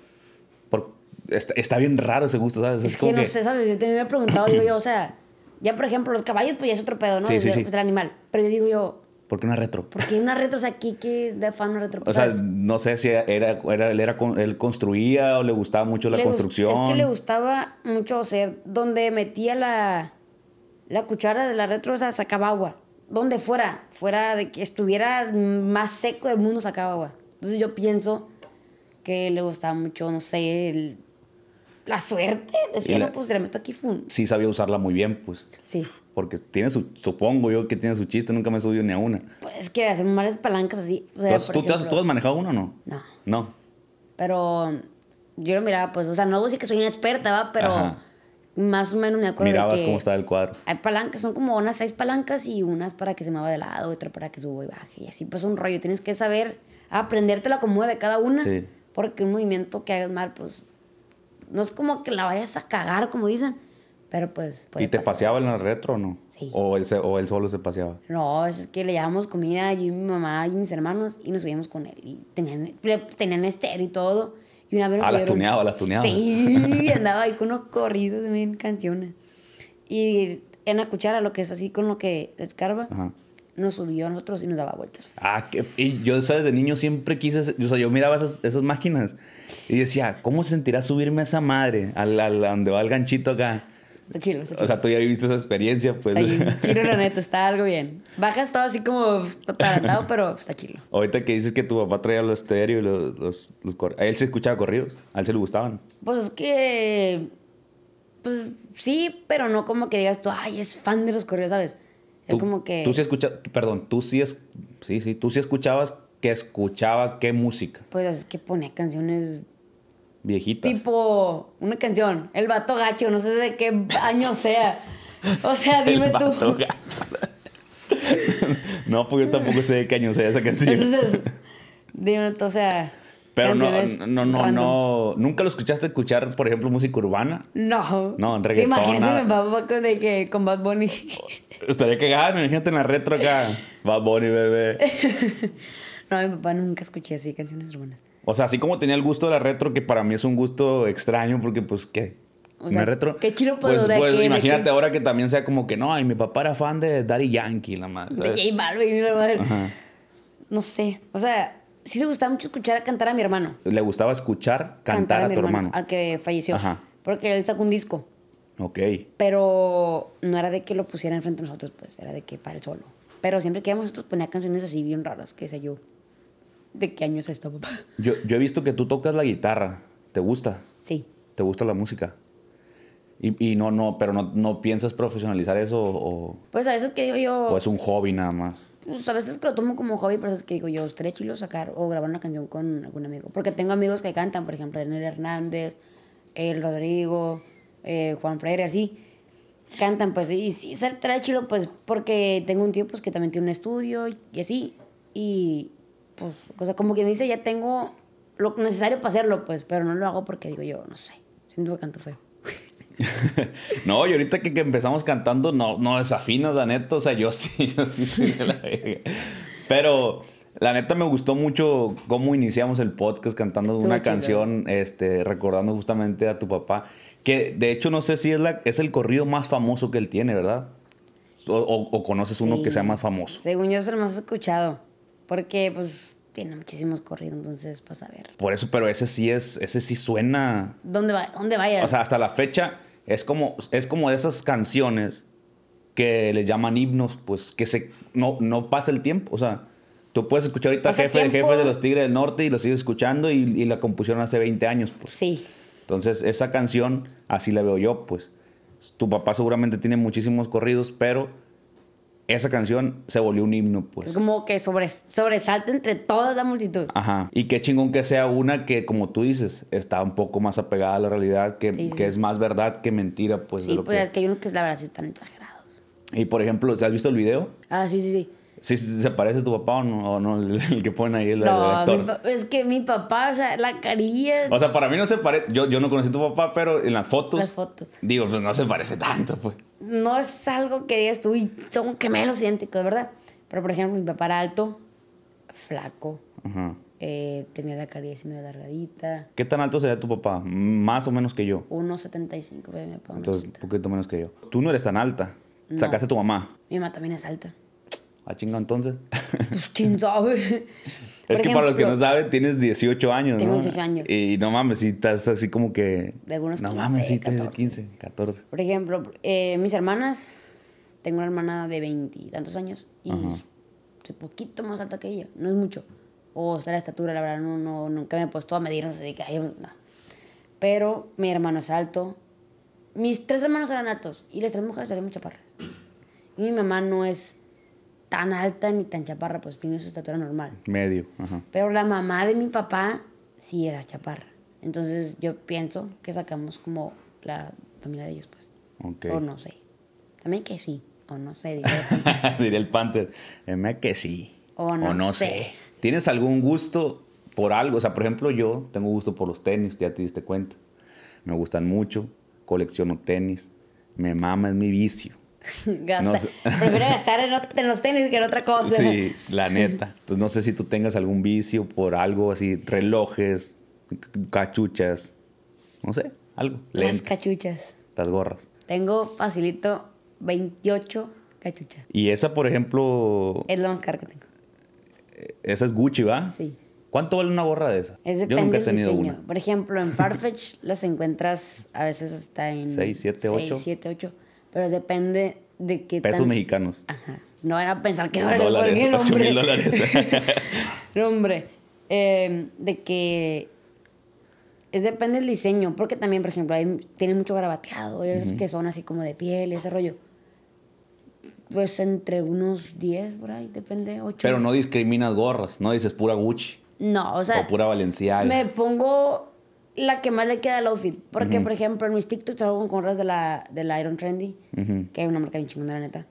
por, está, bien raro ese gusto, ¿sabes? Es, que no sé, ¿sabes? Yo me he preguntado, digo yo, o sea, ya por ejemplo, los caballos, pues ya es otro pedo, ¿no? Sí, sí, pues, el animal. Pero yo digo yo. ¿Por qué una retro? porque qué una retro? O sea, aquí que es de fan una retro. O sea, no sé si era, era, él, era, él construía o le gustaba mucho la construcción. Es que le gustaba mucho ser donde metía la, la cuchara de la retro, o sea, sacaba agua. Donde fuera, fuera de que estuviera más seco del mundo, sacaba agua. Entonces yo pienso que le gustaba mucho, no sé, el la suerte. Decía, no, pues le meto aquí fun. Sí, sabía usarla muy bien, pues. Sí. Porque tiene su, supongo yo que tiene su chiste, nunca me subió ni a una. Pues que hacen malas palancas así. O sea, ¿Tú, has, manejado una o no? No. No. Pero yo lo miraba, pues, o sea, no voy a que soy experta, ¿va? Pero más o menos me acuerdo Mirabas de cómo estaba el cuadro. Hay palancas, son como unas seis palancas y unas para que se mueva de lado, otra para que suba y baje. Y así, pues, un rollo. Tienes que saber aprenderte la comoda de cada una. Sí. Porque un movimiento que hagas mal, pues no es como que la vayas a cagar, como dicen, pero pues... ¿Y te paseaba en el retro o no? Sí. ¿O él, solo se paseaba? No, es que le llevábamos comida, yo y mi mamá y mis hermanos, y nos subíamos con él. Y tenían, tenían estero y todo. Y una vez ah, las tuneaba, las tuneaba. Sí, andaba ahí con unos corridos de canciones. Y en la cuchara, lo que es así con lo que escarba, Ajá nos subió a nosotros y nos daba vueltas. Ah, que, y yo, desde niño siempre quise, o sea, yo miraba esas, máquinas y decía, ¿cómo se sentirá subirme a esa madre? Al, a donde va el ganchito acá. Está chido, está chido. O sea, tú ya viviste esa experiencia, pues. Está chido, la neta, está algo bien. Bajas todo así como tarantado, pero está chido. Ahorita que dices que tu papá traía los estéreo y los, los, A él se escuchaba corridos, a él se le gustaban. Pues es que. Pues sí, pero no como que digas tú, ay, es fan de los corridos, ¿sabes? Es como que... Tú sí escuchabas, perdón, tú sí, es, sí, sí, tú sí escuchabas que escuchaba qué música. Pues es que ponía canciones... Viejitas. Tipo, una canción, El Vato Gacho, no sé de qué año sea. O sea, dime el vato tú. Gacho. no, porque yo tampoco sé de qué año sea esa canción. Entonces, dime, o sea... Pero no, no, no, no. ¿Nunca lo escuchaste escuchar, por ejemplo, música urbana? No. No, en reggaetón. Imagínate mi papá con, de que, con Bad Bunny. Estaría cagado, imagínate en la retro acá. Bad Bunny, bebé. no, mi papá nunca escuché así canciones urbanas. O sea, así como tenía el gusto de la retro, que para mí es un gusto extraño, porque pues, ¿qué? O sea, retro. Qué chilo puedo pues, pues, imagínate ahora que también sea como que no, ay, mi papá era fan de Daddy Yankee, la madre. De J Balvin, la madre. No sé. O sea, sí le gustaba mucho escuchar a cantar a mi hermano. Le gustaba escuchar cantar, cantar a, tu hermano, Al que falleció. Ajá. Porque él sacó un disco. Ok. Pero no era de que lo pusiera enfrente de nosotros, pues era de que para él solo. Pero siempre que íbamos nosotros ponía canciones así bien raras, que sé yo. ¿De qué año es esto, papá? Yo, yo he visto que tú tocas la guitarra. ¿Te gusta? Sí. ¿Te gusta la música? Y, y, no, no, pero no, no piensas profesionalizar eso o... Pues a veces que digo yo... O es un hobby nada más. Pues, a veces que lo tomo como hobby, pero es que digo yo, es chilo sacar o grabar una canción con algún amigo. Porque tengo amigos que cantan, por ejemplo, Daniel Hernández, el Rodrigo, eh, Juan Freire, así. Cantan, pues, y sí, estaría chilo, pues, porque tengo un tío, pues, que también tiene un estudio y así. Y, pues, cosa como quien dice, ya tengo lo necesario para hacerlo, pues, pero no lo hago porque digo yo, no sé, siento que canto feo. no, y ahorita que, que, empezamos cantando, no, no desafinas, la neta. O sea, yo sí, yo sí. Pero la neta me gustó mucho cómo iniciamos el podcast cantando una canción, este, recordando justamente a tu papá. Que de hecho no sé si es, la, es el corrido más famoso que él tiene, ¿verdad? O, conoces uno que sea más famoso. Según yo es el más escuchado. Porque pues tiene muchísimos corridos, entonces pues a ver. Por eso, pero ese sí es, ese sí suena. ¿Dónde va? ¿Dónde vaya? O sea, hasta la fecha es como, es como de esas canciones que les llaman himnos, pues que se, no, no pasa el tiempo. O sea, tú puedes escuchar ahorita jefe, jefe de los Tigres del Norte y lo sigues escuchando y, la compusieron hace 20 años. Pues. Sí. Entonces, esa canción así la veo yo, pues. Tu papá seguramente tiene muchísimos corridos, pero esa canción se volvió un himno, pues. Es como que sobresalta entre toda la multitud. Ajá. Y qué chingón que sea una que, como tú dices, está un poco más apegada a la realidad, que, que es más verdad que mentira, pues. Sí, pues es que hay unos que la verdad sí están exagerados. Y por ejemplo, ¿has visto el video? Ah, sí, sí, sí. ¿Sí, se parece a tu papá o no? no el, que ponen ahí el, no, es que mi papá, o sea, la carilla. O sea, para mí no se parece. Yo, yo no conocí a tu papá, pero en las fotos. Las fotos. Digo, pues no se parece tanto, pues no es algo que digas tú, uy, son gemelos idénticos, ¿verdad? Pero, por ejemplo, mi papá era alto, flaco. Eh, tenía la caricia medio alargadita. ¿Qué tan alto sería tu papá? ¿Más o menos que yo? 1,75. Entonces, un poquito menos que yo. Tú no eres tan alta. Sacaste a tu mamá. Mi mamá también es alta. ¿A ah, chingo entonces? Pues Es que para los que no saben, tienes 18 años, tengo 18 años. Y no mames, si estás así como que... De algunos No mames, si 14. 15, 14. Por ejemplo, eh, mis hermanas, tengo una hermana de 20 tantos años y soy poquito más alta que ella, no es mucho. O sea, la estatura, la verdad, no, no, nunca me he puesto a medir, no sé qué. Pero mi hermano es alto. Mis tres hermanos eran altos y las tres mujeres eran muchas parras. Y mi mamá no es tan alta ni tan chaparra, pues tiene su estatura normal. Medio, ajá. Pero la mamá de mi papá sí era chaparra. Entonces yo pienso que sacamos como la familia de ellos, pues. O no sé. También que sí. O no sé, diría el Panther. Diría que sí. O no, o no sé. sé. ¿Tienes algún gusto por algo? O sea, por ejemplo, yo tengo gusto por los tenis, ya te diste cuenta. Me gustan mucho, colecciono tenis. Me mama, es mi vicio. Gasta. Prefiero gastar en, los tenis que en otra cosa. Sí, la neta. Entonces no sé si tú tengas algún vicio por algo así, relojes, cachuchas, no sé, algo. las cachuchas. Las gorras. Tengo facilito 28 cachuchas. Y esa, por ejemplo... Es la más cara que tengo. Eh, esa es Gucci, ¿va? Sí. ¿Cuánto vale una gorra de esa? Es Yo nunca he tenido una. Por ejemplo, en Farfetch las encuentras a veces hasta en... 6, 7, 8. 6, 7, 8 pero depende de qué Pesos mexicanos. Ajá. No era pensar que dólares, hombre. no, hombre. Em, de que es depende del diseño, porque también, por ejemplo, hay, tienen mucho grabateado, que son así como de piel, ese rollo. Pues entre unos 10 por ahí, depende, Pero no discriminas gorras, no dices pura Gucci. No, o sea. O pura Valenciana. Me pongo la que más le queda al outfit. Porque, por ejemplo, en mis TikToks trabajo con gorras de la, de la Iron Trendy, que es una marca bien chingona, la neta.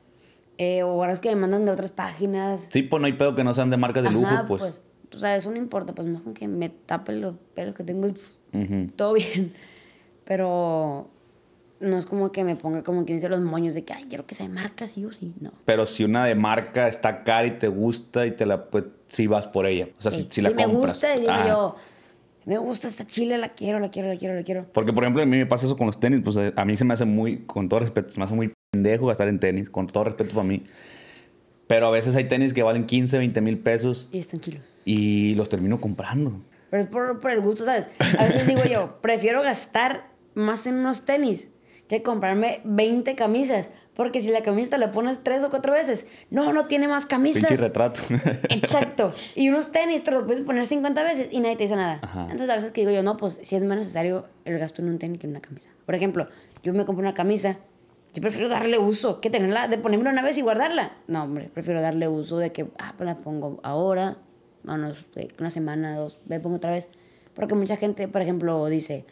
Eh, o gorras que me mandan de otras páginas. Sí, pues no hay pedo que no sean de marcas de lujo, pues. pues. O sea, eso no importa, pues mejor que me tape los pelos que tengo, y pues, todo bien. Pero no es como que me ponga como quien dice los moños de que, ay, quiero que sea de marca, sí o sí, no. Pero si una de marca está cara y te gusta y te la, pues sí vas por ella. O sea, si, la compras. Si me gusta, digo yo me gusta esta chile, la quiero, la quiero, la quiero, la quiero. Porque, por ejemplo, a mí me pasa eso con los tenis, pues eh, a mí se me hace muy, con todo respeto, se me hace muy pendejo gastar en tenis, con todo respeto para mí. Pero a veces hay tenis que valen 15, 20 mil pesos. Y están kilos. Y los termino comprando. Pero es por, por el gusto, ¿sabes? A veces digo yo, prefiero gastar más en unos tenis que comprarme 20 camisas porque si la camiseta la pones tres o cuatro veces, no, no tiene más camisas. Pinche retrato. Exacto. Y unos tenis te los puedes poner 50 veces y nadie te dice nada. Entonces, a veces que digo yo, no, pues si es más necesario el gasto en un tenis que en una camisa. Por ejemplo, yo me compro una camisa, yo prefiero darle uso que tenerla, de ponerme una vez y guardarla. No, hombre, prefiero darle uso de que, ah, pues la pongo ahora, unos, una semana, dos, me pongo otra vez. Porque mucha gente, por ejemplo, dice,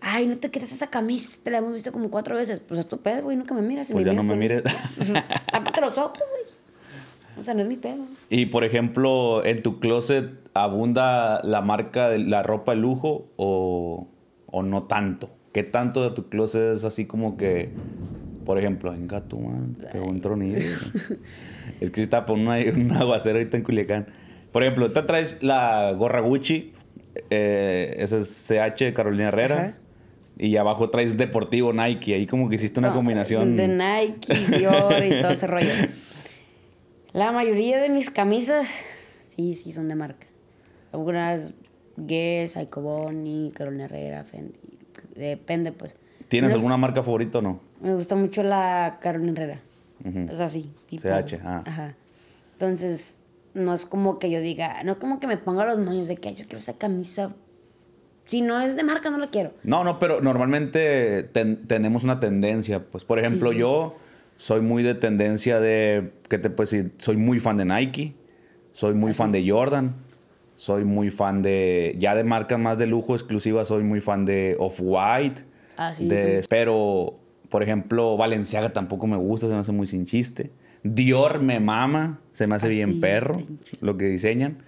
ay, no te quieres esa camisa, te la hemos visto como cuatro veces. Pues es tu pedo, güey, nunca me miras. pues me ya no me mires. Tápate los ojos, güey. O sea, no es mi pedo. Y por ejemplo, ¿en tu closet abunda la marca de la ropa de lujo o, o no tanto? ¿Qué tanto de tu closet es así como que, por ejemplo, venga tú, man, voy un tronillo? es que si está por una, un aguacero ahorita en Culiacán. Por ejemplo, te traes la gorra Gucci, eh, esa es CH Carolina Herrera. Y abajo traes deportivo Nike. Ahí como que hiciste una ah, combinación. De Nike, Dior y todo ese rollo. La mayoría de mis camisas, sí, sí, son de marca. Algunas Guess, Icoboni, Carolina Herrera, Fendi. Depende, pues. ¿Tienes alguna marca favorita o no? Me gusta mucho la Carolina Herrera. es así O sea, sí. Tipo, CH, ah. Ajá. Entonces, no es como que yo diga, no es como que me ponga los moños de que yo quiero esa camisa si no es de marca, no lo quiero. No, no, pero normalmente tenemos una tendencia. Pues, por ejemplo, yo soy muy de tendencia de, ¿qué te puedo decir? Soy muy fan de Nike, soy muy fan de Jordan, soy muy fan de, ya de marcas más de lujo exclusiva soy muy fan de Off-White. Ah, sí. pero, por ejemplo, Valenciaga tampoco me gusta, se me hace muy sin chiste. Dior me mama, se me hace ah, bien perro lo que diseñan.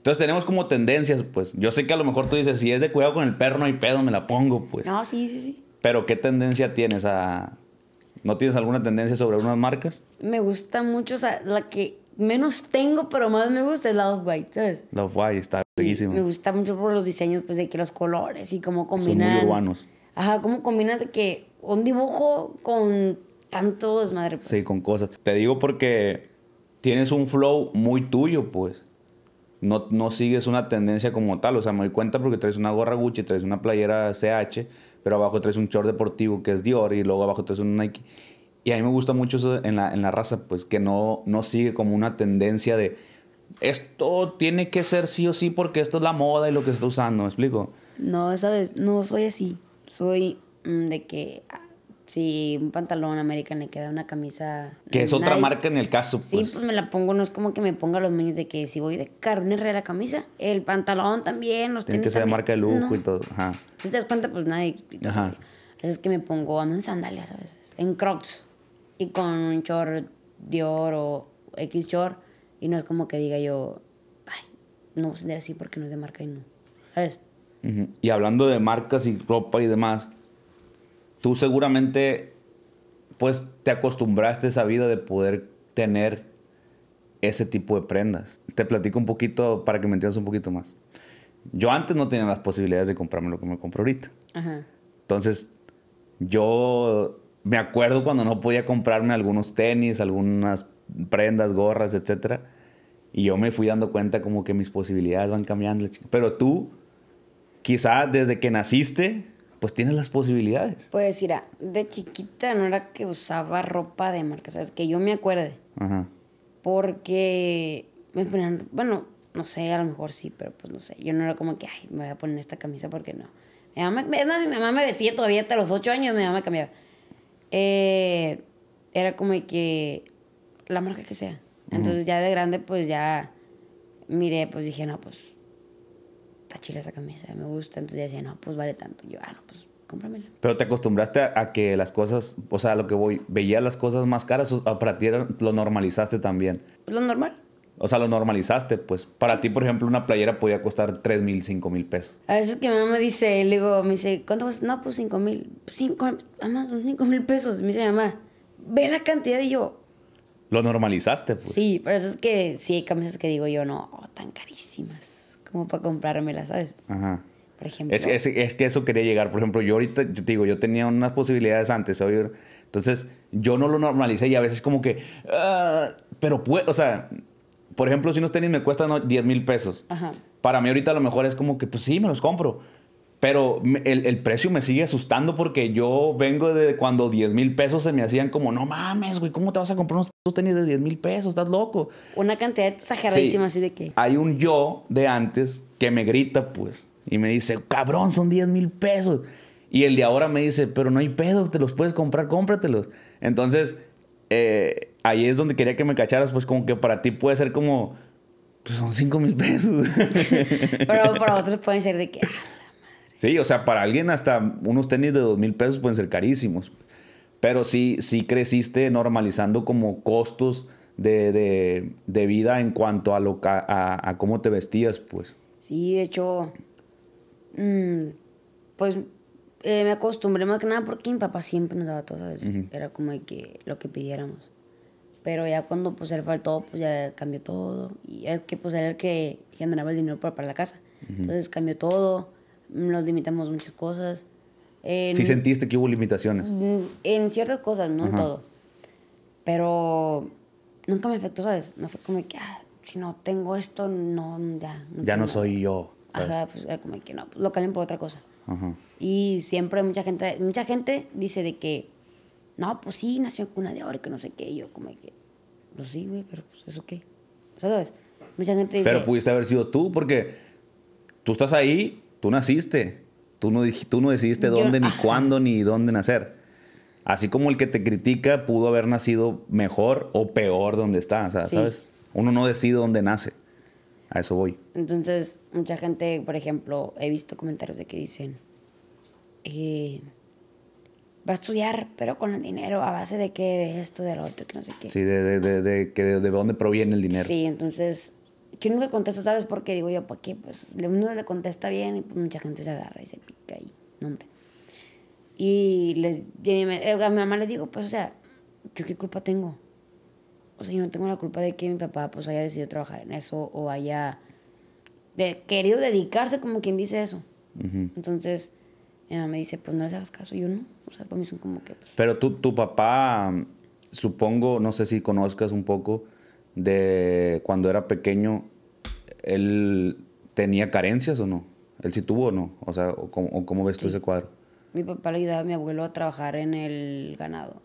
Entonces tenemos como tendencias, pues. Yo sé que a lo mejor tú dices, si es de cuidado con el perno y hay pedo, me la pongo, pues. No, sí, sí, sí. Pero ¿qué tendencia tienes a... Ah, ¿No tienes alguna tendencia sobre unas marcas? Me gusta mucho, o sea, la que menos tengo, pero más me gusta es la Off-White, ¿sabes? La white está sí, Me gusta mucho por los diseños, pues, de que los colores y cómo combinan... Son muy urbanos. Ajá, cómo combinan de que un dibujo con tantos, desmadre, pues. Sí, con cosas. Te digo porque tienes un flow muy tuyo, pues no, no sigues una tendencia como tal. O sea, me doy cuenta porque traes una gorra Gucci, traes una playera CH, pero abajo traes un short deportivo que es Dior y luego abajo traes un Nike. Y a mí me gusta mucho eso en la, raza, pues que no, no sigue como una tendencia de esto tiene que ser sí o sí porque esto es la moda y lo que se está usando, ¿me explico? No, sabes, no soy así. Soy mm, de que si un pantalón americano le queda una camisa. Que es otra marca en el caso, Sí, pues. pues me la pongo, no es como que me ponga los niños de que si voy de carne Herrera la camisa, el pantalón también, los Tiene que ser de marca de lujo y todo. Ajá. te das cuenta, pues nadie ajá Es que me pongo, ando en sandalias a veces, en crocs y con un short Dior o X short y no es como que diga yo, ay, no voy a ser así porque no es de marca y no. ¿Sabes? Y hablando de marcas y ropa y demás tú seguramente pues te acostumbraste a esa vida de poder tener ese tipo de prendas. Te platico un poquito para que me entiendas un poquito más. Yo antes no tenía las posibilidades de comprarme lo que me compro ahorita. Entonces, yo me acuerdo cuando no podía comprarme algunos tenis, algunas prendas, gorras, etc. Y yo me fui dando cuenta como que mis posibilidades van cambiando. Pero tú, quizá desde que naciste, pues tienes las posibilidades. Pues mira, de chiquita no era que usaba ropa de marca, ¿sabes? Que yo me acuerde. Ajá. Porque me bueno, no sé, a lo mejor sí, pero pues no sé. Yo no era como que, ay, me voy a poner esta camisa porque no. Mi mamá, mi mamá me vestía todavía hasta los ocho años, mi mamá cambiaba. Eh, era como que la marca que sea. Entonces ya de grande, pues ya miré, pues dije, no, pues está chila esa camisa, me gusta. Entonces decía, no, pues vale tanto. yo, ah, no, pues cómpramela. Pero te acostumbraste a, que las cosas, o sea, lo que voy, veía las cosas más caras, para ti lo normalizaste también. Pues lo normal. O sea, lo normalizaste, pues. Para ti, por ejemplo, una playera podía costar 3 mil, 5 mil pesos. A veces que mi mamá me dice, le digo, me dice, ¿cuánto cuesta? No, pues 5 mil. Mamá, ah, son 5 mil pesos. Me dice mamá, ve la cantidad y yo. Lo normalizaste, pues. Sí, pero eso es que sí hay camisas que digo yo, no, oh, tan carísimas como para comprármela, ¿sabes? Ajá. Por ejemplo. Es, que eso quería llegar. Por ejemplo, yo ahorita, yo te digo, yo tenía unas posibilidades antes, ¿sabes? Entonces, yo no lo normalicé y a veces como que, ah, pero pues, o sea, por ejemplo, si unos tenis me cuestan 10 mil pesos. Ajá. Para mí ahorita a lo mejor es como que, pues sí, me los compro. Pero el, precio me sigue asustando porque yo vengo de cuando 10 mil pesos se me hacían como, no mames, güey, ¿cómo te vas a comprar unos tenis de 10 mil pesos? Estás loco. Una cantidad exageradísima, así de que. Hay un yo de antes que me grita, pues, y me dice, cabrón, son 10 mil pesos. Y el de ahora me dice, pero no hay pedo, te los puedes comprar, cómpratelos. Entonces, eh, ahí es donde quería que me cacharas, pues, como que para ti puede ser como, pues son 5 mil pesos. pero para otros pueden ser de que ah, Sí, o sea, para alguien hasta unos tenis de dos mil pesos pueden ser carísimos. Pero sí, sí creciste normalizando como costos de, vida en cuanto a, lo, a, a, cómo te vestías, pues. Sí, de hecho, mm, pues eh, me acostumbré más que nada porque mi papá siempre nos daba todo, ¿sabes? Era como que lo que pidiéramos. Pero ya cuando pues él faltó, pues ya cambió todo. Y es que pues era el que generaba el dinero para, la casa. Entonces cambió todo nos limitamos muchas cosas. En, ¿Sí sentiste que hubo limitaciones? Mm, en ciertas cosas, no en todo. Pero nunca me afectó, ¿sabes? No fue como que, ah, si no tengo esto, no, ya. No ya no soy yo. Ajá, pues era como que no, pues, lo cambié por otra cosa. Ajá. Y siempre mucha gente, mucha gente dice de que, no, pues sí, nació en cuna de oro, que no sé qué. yo como que, ...lo pues sí, güey, pero pues eso qué. ¿sabes? Mucha gente dice... Pero pudiste haber sido tú porque tú estás ahí tú naciste, tú no, tú no decidiste dónde, ni cuándo, ni dónde nacer. Así como el que te critica pudo haber nacido mejor o peor donde está, o sea, ¿sabes? Uno no decide dónde nace. A eso voy. Entonces, mucha gente, por ejemplo, he visto comentarios de que dicen, eh, va a estudiar, pero con el dinero, a base de qué, de esto, de lo otro, que no sé qué. Sí, de, de, de, de dónde proviene el dinero. Sí, entonces que nunca contesto, ¿sabes? por qué? digo yo, ¿por qué? Pues uno le contesta bien y pues, mucha gente se agarra y se pica y nombre. Y, les, y eh, a, mi, mamá le digo, pues, o sea, ¿yo qué culpa tengo? O sea, yo no tengo la culpa de que mi papá pues haya decidido trabajar en eso o haya de, querido dedicarse como quien dice eso. Entonces, mi mamá me dice, pues no les hagas caso, yo no. O sea, para mí son como que... Pues Pero tú, tu papá, supongo, no sé si conozcas un poco de cuando era pequeño, él tenía carencias o no? ¿Él sí tuvo o no? O sea, ¿cómo, ves tú ese cuadro? Mi papá le ayudaba a mi abuelo a trabajar en el ganado.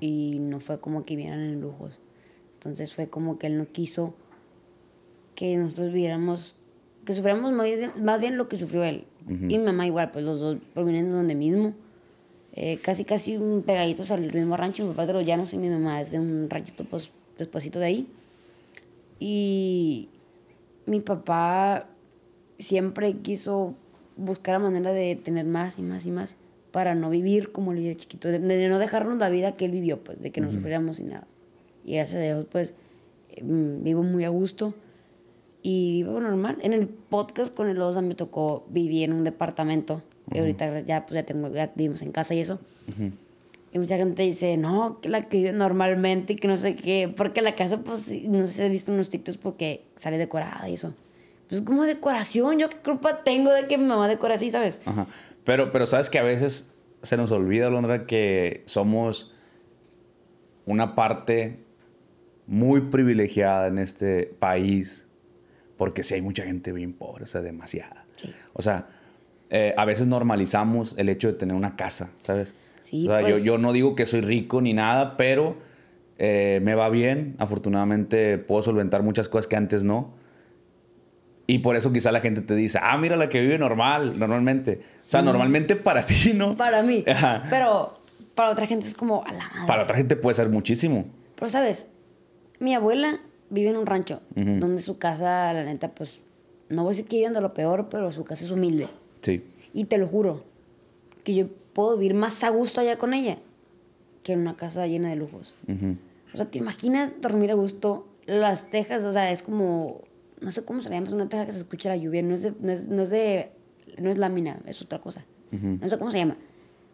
Y no fue como que vivieran en lujos. Entonces fue como que él no quiso que nosotros viéramos, que sufriéramos más bien, lo que sufrió él. Y mi mamá igual, pues los dos provienen de donde mismo. Eh, casi casi, casi pegaditos al mismo rancho. Mi papá ya de los y mi mamá es de un ranchito, pues despacito de ahí. Y mi papá siempre quiso buscar la manera de tener más y más y más para no vivir como lo vivía chiquito, de, no dejarnos la vida que él vivió, pues, de que no sufriéramos y nada. Y gracias a Dios, pues, em, vivo muy a gusto y vivo normal. En el podcast con el Osa me tocó vivir en un departamento. y ahorita ya, pues, ya, tengo, ya vivimos en casa y eso. Y mucha gente dice, no, que la que vive normalmente y que no sé qué. Porque la casa, pues, no sé si has visto unos TikToks porque sale decorada y eso. Pues como decoración, yo qué culpa tengo de que mi mamá decora así, ¿sabes? Pero, pero sabes que a veces se nos olvida, Londra, que somos una parte muy privilegiada en este país. Porque sí hay mucha gente bien pobre, o sea, demasiada. O sea, eh, a veces normalizamos el hecho de tener una casa, ¿sabes? Pues. yo, no digo que soy rico ni nada, pero eh, me va bien. Afortunadamente puedo solventar muchas cosas que antes no. Y por eso quizá la gente te dice, ah, mira la que vive normal, normalmente. O sea, normalmente para ti, ¿no? Para mí. pero para otra gente es como, a la madre. Para otra gente puede ser muchísimo. Pero, ¿sabes? Mi abuela vive en un rancho, donde su casa, la neta, pues, no voy a decir que viven de lo peor, pero su casa es humilde. Sí. Y te lo juro, que yo puedo vivir más a gusto allá con ella que en una casa llena de lujos. O sea, ¿te imaginas dormir a gusto? Las tejas, o sea, es como, no sé cómo se llama, es una teja que se escucha la lluvia, no es de, no es, lámina, es otra cosa. No sé cómo se llama.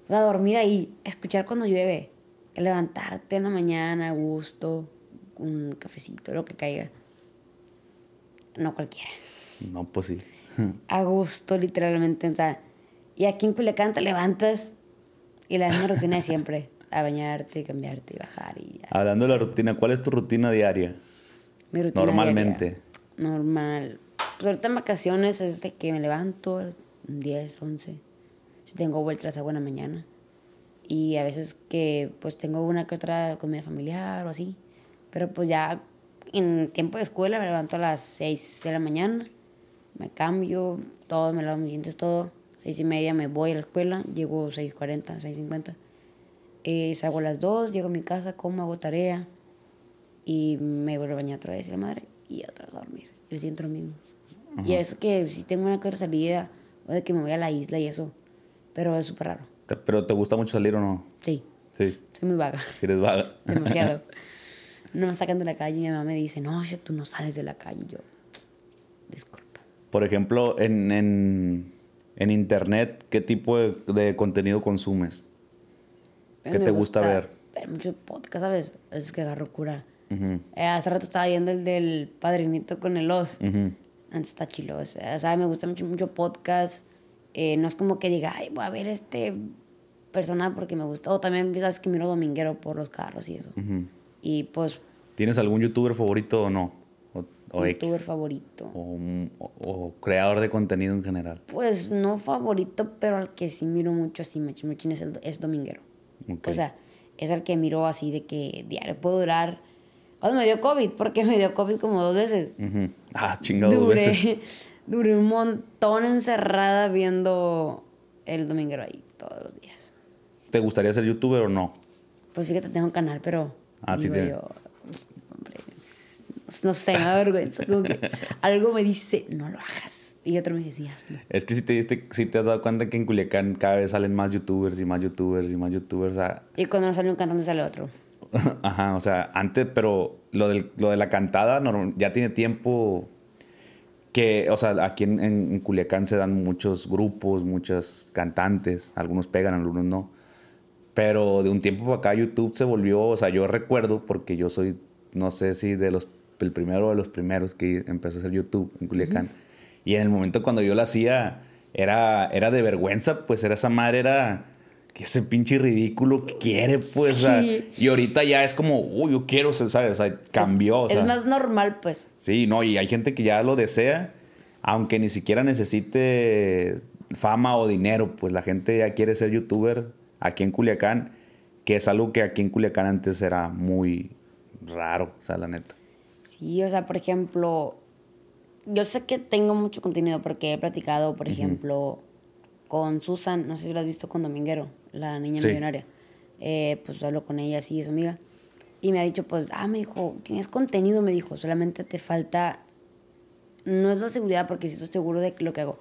O sea, dormir ahí, escuchar cuando llueve, levantarte en la mañana a gusto, un cafecito, lo que caiga. No cualquiera. No, posible. Pues a gusto, literalmente, o sea y aquí en Culiacán te levantas y la misma rutina de siempre. A bañarte, cambiarte y bajar. Y ya. Hablando de la rutina, ¿cuál es tu rutina diaria? Mi rutina Normalmente. Normal. Pues ahorita en vacaciones es de que me levanto a las 10, 11. Si tengo vueltas, a buena mañana. Y a veces que pues tengo una que otra comida familiar o así. Pero pues ya en tiempo de escuela me levanto a las 6 de la mañana. Me cambio, todo, me lavo mis dientes, todo seis y media me voy a la escuela, llego 6.40, 6.50. Eh, salgo a las 2, llego a mi casa, como, hago tarea y me vuelvo a bañar otra vez y la madre y otra vez a dormir. Y le siento lo mismo. Y es que si tengo una cosa salida, o de que me voy a la isla y eso, pero es súper raro. ¿Pero te gusta mucho salir o no? Sí. Sí. Soy muy vaga. eres vaga. Demasiado. no me sacan de la calle y mi mamá me dice, no, tú no sales de la calle. Y yo, disculpa. Por ejemplo, en en internet, ¿qué tipo de, contenido consumes? ¿Qué te gusta, ver? mucho podcast, ¿sabes? Es que agarro cura. Eh, hace rato estaba viendo el del padrinito con el os. Antes está chiloso O Me gusta mucho, mucho podcast. Eh, no es como que diga, ay, voy a ver este personal porque me gusta. O también, ¿sabes? Que miro dominguero por los carros y eso. Y pues. ¿Tienes algún youtuber favorito o no? o youtuber favorito. O, creador de contenido en general. Pues no favorito, pero al que sí miro mucho así, Machimachín, es, dominguero. O sea, es el que miro así de que diario puedo durar. Cuando me dio COVID, porque me dio COVID como dos veces. Ah, chingado, Duré un montón encerrada viendo el dominguero ahí todos los días. ¿Te gustaría ser youtuber o no? Pues fíjate, tengo un canal, pero. Ah, sí, no sé, me da vergüenza algo me dice, no lo hagas. Y otro me dice, hazlo. Es que si te, si te has dado cuenta que en Culiacán cada vez salen más youtubers y más youtubers y más youtubers. Y cuando no sale un cantante sale otro. Ajá, o sea, antes, pero lo, del, lo de la cantada ya tiene tiempo que, o sea, aquí en, en, Culiacán se dan muchos grupos, muchos cantantes, algunos pegan, algunos no. Pero de un tiempo para acá YouTube se volvió, o sea, yo recuerdo, porque yo soy, no sé si de los el primero de los primeros que empezó a hacer YouTube en Culiacán. Y en el momento cuando yo lo hacía, era, era de vergüenza, pues era esa madre, era que ese pinche ridículo que quiere, pues. y ahorita ya es como, uy, yo quiero, ¿sabes? O sea, cambió. Es, es, más normal, pues. Sí, no, y hay gente que ya lo desea, aunque ni siquiera necesite fama o dinero, pues la gente ya quiere ser youtuber aquí en Culiacán, que es algo que aquí en Culiacán antes era muy raro, o sea, la neta. Sí, o sea, por ejemplo, yo sé que tengo mucho contenido porque he platicado, por ejemplo, con Susan, no sé si lo has visto con Dominguero, la niña millonaria. Eh, pues hablo con ella, sí, es amiga. Y me ha dicho, pues, ah, me dijo, tienes contenido, me dijo, solamente te falta, no es la seguridad porque si estoy seguro de lo que hago,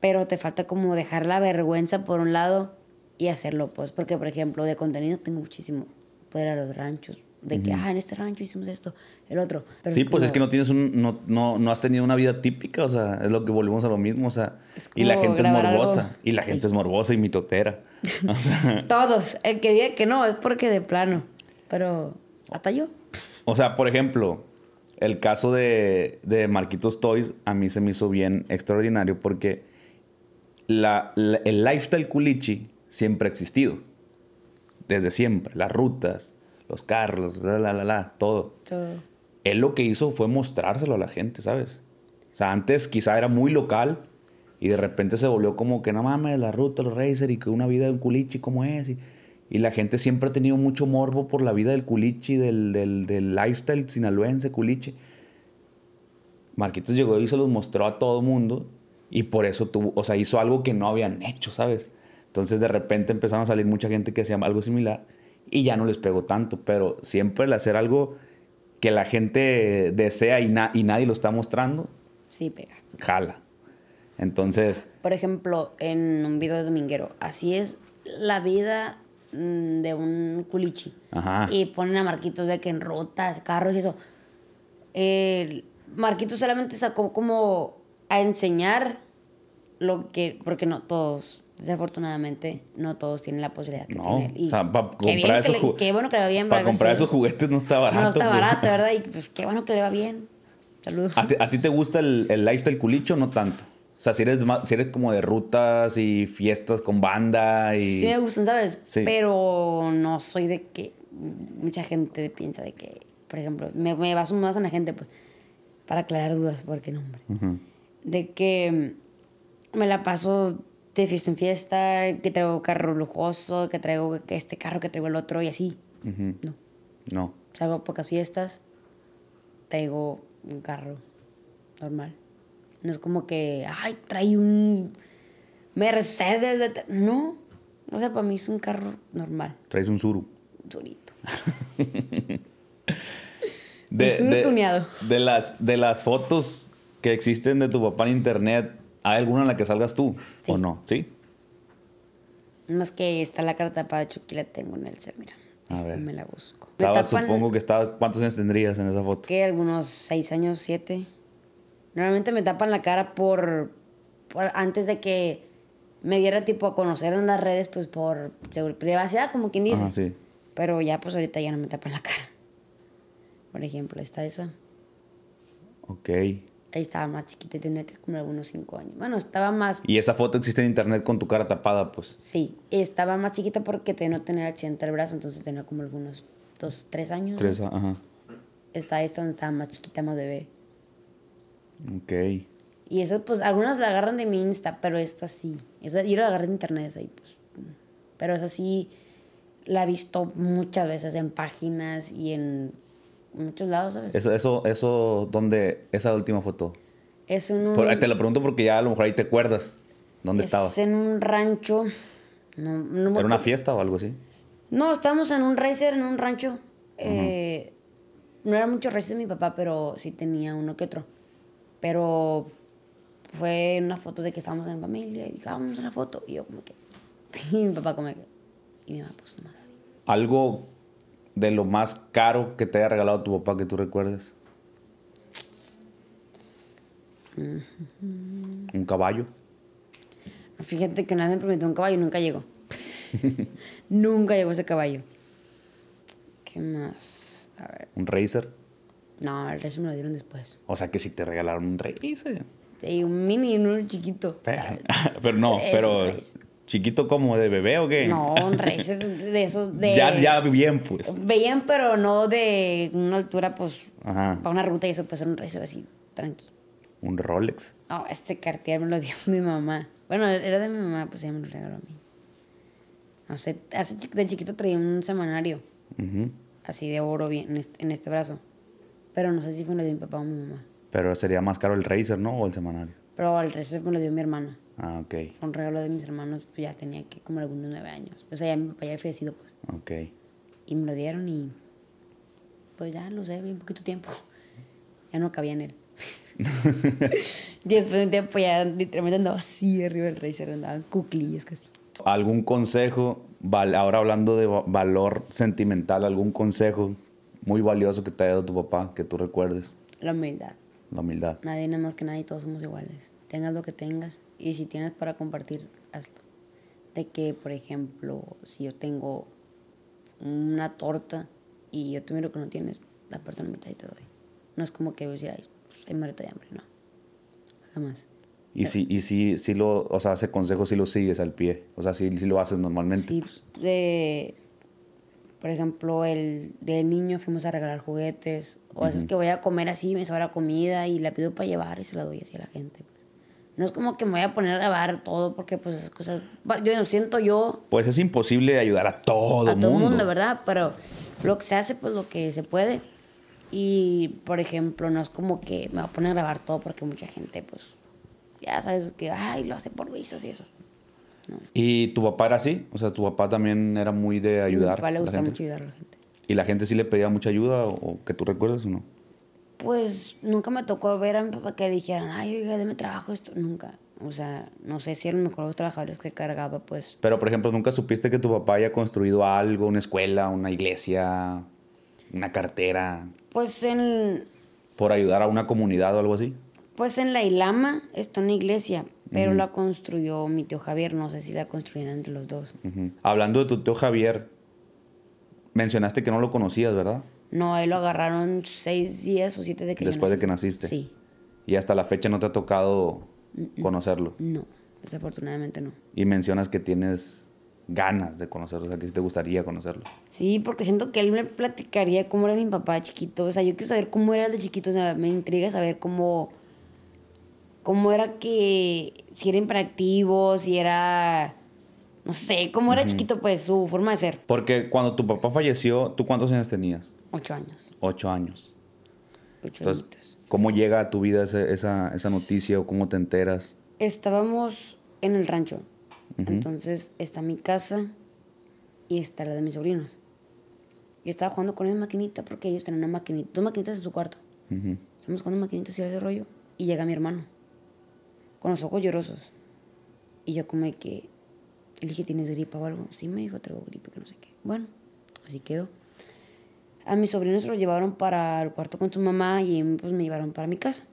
pero te falta como dejar la vergüenza por un lado y hacerlo, pues, porque, por ejemplo, de contenido tengo muchísimo. Poder a los ranchos, de que, ah, en este rancho hicimos esto, el otro. sí, pues es que no tienes un, no, has tenido una vida típica, o sea, es lo que volvemos a lo mismo, o sea, y la gente es morbosa, y la gente es morbosa y mitotera. Todos, el que diga que no, es porque de plano, pero hasta yo. O sea, por ejemplo, el caso de, de Marquitos Toys a mí se me hizo bien extraordinario porque el lifestyle culichi siempre ha existido. Desde siempre. Las rutas, los carros, la, la, bla, todo. Todo. Él lo que hizo fue mostrárselo a la gente, ¿sabes? O sea, antes quizá era muy local y de repente se volvió como que no mames, la ruta, los racer y que una vida de un culichi, como es? Y, la gente siempre ha tenido mucho morbo por la vida del culichi, del, del, del lifestyle sinaloense, culichi. Marquitos llegó y se los mostró a todo mundo y por eso tuvo, o sea, hizo algo que no habían hecho, ¿sabes? Entonces de repente empezaron a salir mucha gente que hacía algo similar y ya no les pegó tanto, pero siempre el hacer algo que la gente desea y, y nadie lo está mostrando. Sí, pega. Jala. Entonces. Por ejemplo, en un video de Dominguero, así es la vida mm, de un culichi. Y ponen a Marquitos de que en rotas, carros y eso. Marquitos solamente sacó como a enseñar lo que. Porque no todos desafortunadamente no todos tienen la posibilidad de tener. Y comprar, esos, que qué bueno que le va bien, para comprar esos juguetes no está barato. No está barato, ¿verdad? Y pues, qué bueno que le va bien. Saludos. ¿A ti, te gusta el, el, lifestyle culicho no tanto? O sea, si eres, si eres como de rutas y fiestas con banda y... Sí me gustan, ¿sabes? Pero no soy de que... Mucha gente piensa de que... Por ejemplo, me, me baso más en la gente, pues... Para aclarar dudas, porque no, hombre. De que me la paso de fiesta en fiesta, que traigo carro lujoso, que traigo este carro, que traigo el otro y así. No. No. salvo pocas fiestas, traigo un carro normal. No es como que, ay, trae un Mercedes. no. O sea, para mí es un carro normal. Traes un Zuru. Zurito. de, un tuneado. De las, de las fotos que existen de tu papá en internet, ¿hay alguna en la que salgas tú? ¿O no? ¿Sí? Más que está la carta para Chucky, la tengo en el ser, mira. A ver. Me la busco. supongo que está... ¿Cuántos años tendrías en esa foto? Que algunos seis años, siete. Normalmente me tapan la cara por, antes de que me diera tipo a conocer en las redes, pues por privacidad, como quien dice. sí. Pero ya, pues ahorita ya no me tapan la cara. Por ejemplo, está esa. Ok ahí estaba más chiquita y tenía que comer algunos cinco años. Bueno, estaba más... ¿Y esa foto existe en internet con tu cara tapada, pues? Sí, estaba más chiquita porque tenía no tenía accidente el brazo, entonces tenía como algunos dos, tres años. Tres, años, ajá. Está esta donde estaba más chiquita, más bebé. Ok. Y esas, pues, algunas la agarran de mi Insta, pero esta sí. esa yo la agarré de internet, esa, ahí pues... Pero esa sí la he visto muchas veces en páginas y en muchos lados, ¿sabes? Eso, eso, eso, ¿dónde? Esa última foto. Es un... te lo pregunto porque ya a lo mejor ahí te acuerdas. ¿Dónde es estabas? en un rancho. ¿Era una fiesta o algo así? No, estábamos en un racer, en un rancho. Eh, no era mucho racer mi papá, pero sí tenía uno que otro. Pero fue una foto de que estábamos en familia y dije, una foto. Y yo como que... Y mi papá como que... Y mi mamá pues nomás. Algo de lo más caro que te haya regalado tu papá que tú recuerdes? ¿Un caballo? Fíjate que nadie me prometió un caballo, y nunca llegó. nunca llegó ese caballo. ¿Qué más? ¿Un racer? No, el racer me lo dieron después. O sea que si te regalaron un racer. Sí, un mini, uno chiquito. pero no, pero chiquito como de bebé o qué? No, un racer de esos de... ya, ya bien, pues. Bien, pero no de una altura, pues, Ajá. para una ruta y eso, pues, era un racer así, tranqui. ¿Un Rolex? No, este Cartier me lo dio mi mamá. Bueno, era de mi mamá, pues ella me lo regaló a mí. No sé, hace, de chiquito traía un semanario, así de oro bien, este, en, este, brazo. Pero no sé si fue lo mi papá o mi mamá. Pero sería más caro el racer, ¿no? O el semanario. Pero el racer me lo dio mi hermana. Ah, ok. con regalo de mis hermanos, pues ya tenía que como algunos nueve años. O sea, ya mi papá ya fallecido, pues. Ok. Y me lo dieron y pues ya lo sé, un poquito tiempo. Ya no cabía en él. y después de un tiempo ya literalmente andaba así arriba del rey Se andaban cuclillas casi. ¿Algún consejo, ahora hablando de valor sentimental, algún consejo muy valioso que te haya dado tu papá, que tú recuerdes? La humildad. La humildad. Nadie nada más que nadie, todos somos iguales. Tengas lo que tengas, y si tienes para compartir, hazlo. De que, por ejemplo, si yo tengo una torta y yo te miro que no tienes, la parte la mitad y te doy. No es como que a decir, ay, pues, hay muerta de hambre, no. Jamás. Y si, y si, si lo, o sea, ese consejo si lo sigues al pie, o sea, si, si lo haces normalmente. Sí, por ejemplo, el de niño fuimos a regalar juguetes, o haces es que voy a comer así, me sobra comida y la pido para llevar y se la doy así a la gente. No es como que me voy a poner a grabar todo porque pues es cosas... Yo no siento yo... Pues es imposible ayudar a todo A mundo. todo el mundo, ¿verdad? Pero lo que se hace, pues lo que se puede. Y, por ejemplo, no es como que me voy a poner a grabar todo porque mucha gente, pues, ya sabes que, ay, lo hace por visos y eso. ¿Y tu papá era así? O sea, tu papá también era muy de ayudar. papá le gusta mucho ayudar a la gente. ¿Y la gente sí le pedía mucha ayuda o que tú recuerdas o no? pues nunca me tocó ver a mi papá que dijeran, ay, oiga, déme trabajo esto, nunca. O sea, no sé si eran mejor los trabajadores que cargaba, pues. Pero, por ejemplo, ¿nunca supiste que tu papá haya construido algo, una escuela, una iglesia, una cartera? Pues en... ¿Por ayudar a una comunidad o algo así? Pues en la Ilama está una iglesia, pero la construyó mi tío Javier, no sé si la construyeron entre los dos. Hablando de tu tío Javier, mencionaste que no lo conocías, ¿verdad? No, ahí lo agarraron seis días o siete de que Después de que naciste. Sí. ¿Y hasta la fecha no te ha tocado conocerlo? No, desafortunadamente no. Y mencionas que tienes ganas de conocerlo, o sea, que sí te gustaría conocerlo. Sí, porque siento que él me platicaría cómo era mi papá chiquito, o sea, yo quiero saber cómo era de chiquito, o sea, me intriga saber cómo, cómo era que, si era imperactivo, si era, no sé, cómo era chiquito, pues, su forma de ser. Porque cuando tu papá falleció, ¿tú cuántos años tenías? Ocho años. Ocho años. Ocho Entonces, ¿cómo llega a tu vida esa, noticia o cómo te enteras? Estábamos en el rancho. Entonces está mi casa y está la de mis sobrinos. Yo estaba jugando con ellos maquinita porque ellos tenían una maquinita, dos maquinitas en su cuarto. Estamos jugando maquinitas y ese rollo. Y llega mi hermano con los ojos llorosos. Y yo como que, le dije, ¿tienes gripa o algo? Sí, me dijo, traigo gripa, que no sé qué. Bueno, así quedó. A mis sobrinos los llevaron para el cuarto con su mamá y pues me llevaron para mi casa.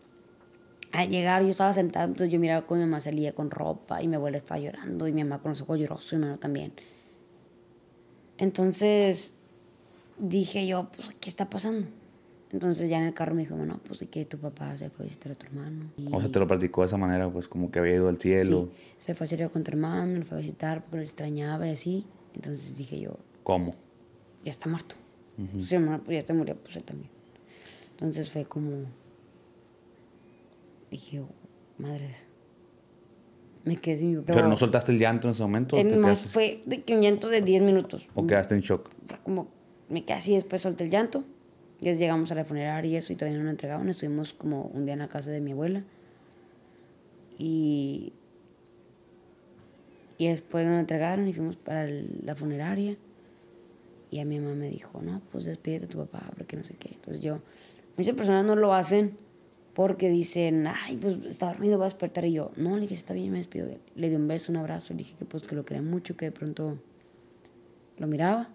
Al llegar yo estaba sentada, entonces yo miraba cómo mi mamá salía con ropa y mi abuela estaba llorando y mi mamá con los ojos lloró y mi hermano también. Entonces dije yo, pues, ¿qué está pasando? Entonces ya en el carro me dijo, bueno, pues sí que tu papá se fue a visitar a tu hermano. O sea, te lo platicó de esa manera, pues como que había ido al cielo. Sí, se fue a cielo con tu hermano, lo fue a visitar porque lo extrañaba y así. Entonces dije yo... ¿Cómo? Ya está muerto. Su hermana pues ya se murió, pues él también. Entonces fue como, dije, oh, madres, me quedé sin mi Pero, ¿Pero no soltaste el llanto en ese momento. fue de que un llanto de 10 minutos. ¿O quedaste en shock? Fue como, me quedé así, después solté el llanto. Y llegamos a la funeraria y eso, y todavía no lo entregaban. Estuvimos como un día en la casa de mi abuela. Y, y después no lo entregaron y fuimos para la funeraria. Y a mi mamá me dijo, no, pues despídete de tu papá, porque no sé qué. Entonces yo, muchas personas no lo hacen porque dicen, ay, pues está dormido, va a despertar. Y yo, no, le dije, está bien, me despido de él. Le di un beso, un abrazo, le dije que pues que lo quería mucho, que de pronto lo miraba.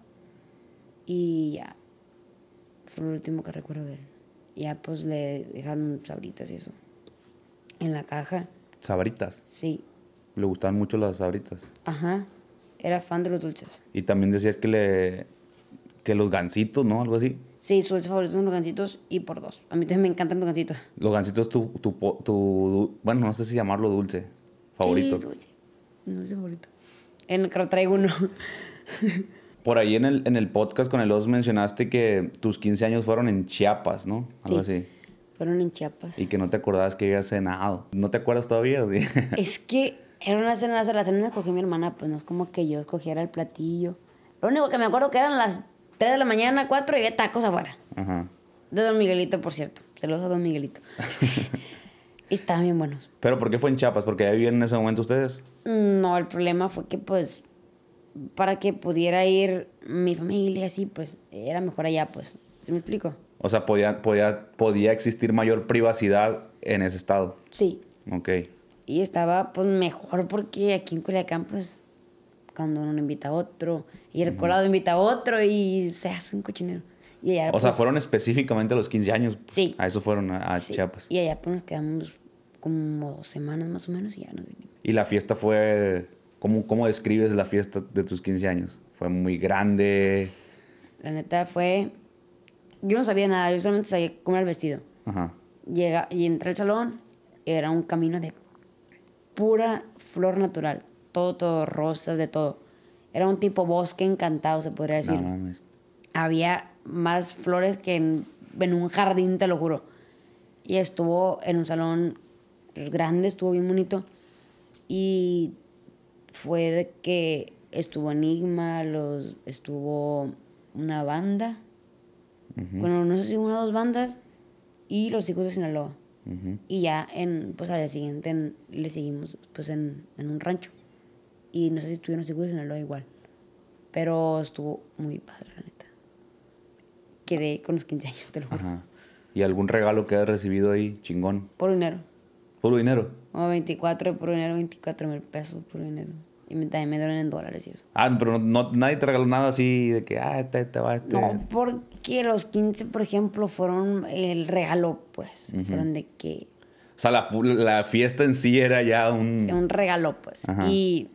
Y ya, fue lo último que recuerdo de él. Ya pues le dejaron sabritas y eso. En la caja. ¿Sabritas? Sí. Le gustaban mucho las sabritas. Ajá. Era fan de los dulces. Y también decías que le, que los gancitos, ¿no? Algo así. Sí, su dulce favorito son los gancitos y por dos. A mí también me encantan los gancitos. Los gancitos, tu, tu, bueno, no sé si llamarlo dulce. Favorito. Sí, dulce. Dulce favorito. En el que traigo uno. por ahí en el, en el podcast con el Os mencionaste que tus 15 años fueron en Chiapas, ¿no? Algo así. Fueron en Chiapas. Y que no te acordabas que había cenado. ¿No te acuerdas todavía? Es que era una cena, la cena la escogí mi hermana, pues no es como que yo escogiera el platillo. Lo único que me acuerdo que eran las 3 de la mañana, 4 y había tacos afuera. De Don Miguelito, por cierto. Saludos a Don Miguelito. y estaban bien buenos. ¿Pero por qué fue en Chiapas? ¿Porque ahí vivían en ese momento ustedes? Mm, no, el problema fue que, pues, para que pudiera ir mi familia así, pues, era mejor allá, pues. ¿Se me explico? O sea, podía, podía, podía existir mayor privacidad en ese estado. Sí. Ok. Y estaba, pues, mejor porque aquí en Culiacán, pues, cuando uno invita a otro, y el colado invita a otro, y se hace un cochinero. Y o sea, pues, fueron específicamente a los 15 años. Pues, sí. A eso fueron, a, Chiapas. Y allá pues nos quedamos como dos semanas más o menos y ya nos vinimos. ¿Y la fiesta fue, cómo, cómo describes la fiesta de tus 15 años? ¿Fue muy grande? La neta fue, yo no sabía nada, yo solamente sabía cómo era el vestido. Ajá. Llega, y entré al salón, era un camino de pura flor natural todo, todo, rosas, de todo. Era un tipo bosque encantado, se podría decir. Había más flores que en, un jardín, te lo juro. Y estuvo en un salón pues, grande, estuvo bien bonito. Y fue de que estuvo Enigma, los, estuvo una banda. Bueno, no sé si una o dos bandas. Y los hijos de Sinaloa. Y ya en, pues al día siguiente le seguimos pues en un rancho. Y no sé si estuvieron seguros en el lado igual. Pero estuvo muy padre, la neta. Quedé con los 15 años, te lo juro. ¿Y algún regalo que has recibido ahí, chingón? Por dinero. por dinero? Como 24, por dinero, 24 mil pesos por dinero. Y me, me dieron en dólares y eso. Ah, pero no, nadie te regaló nada así de que, ah, este, este va, este. No, porque los 15, por ejemplo, fueron el regalo, pues. Fueron de que. O sea, la, la, fiesta en sí era ya un. Un regalo, pues. Y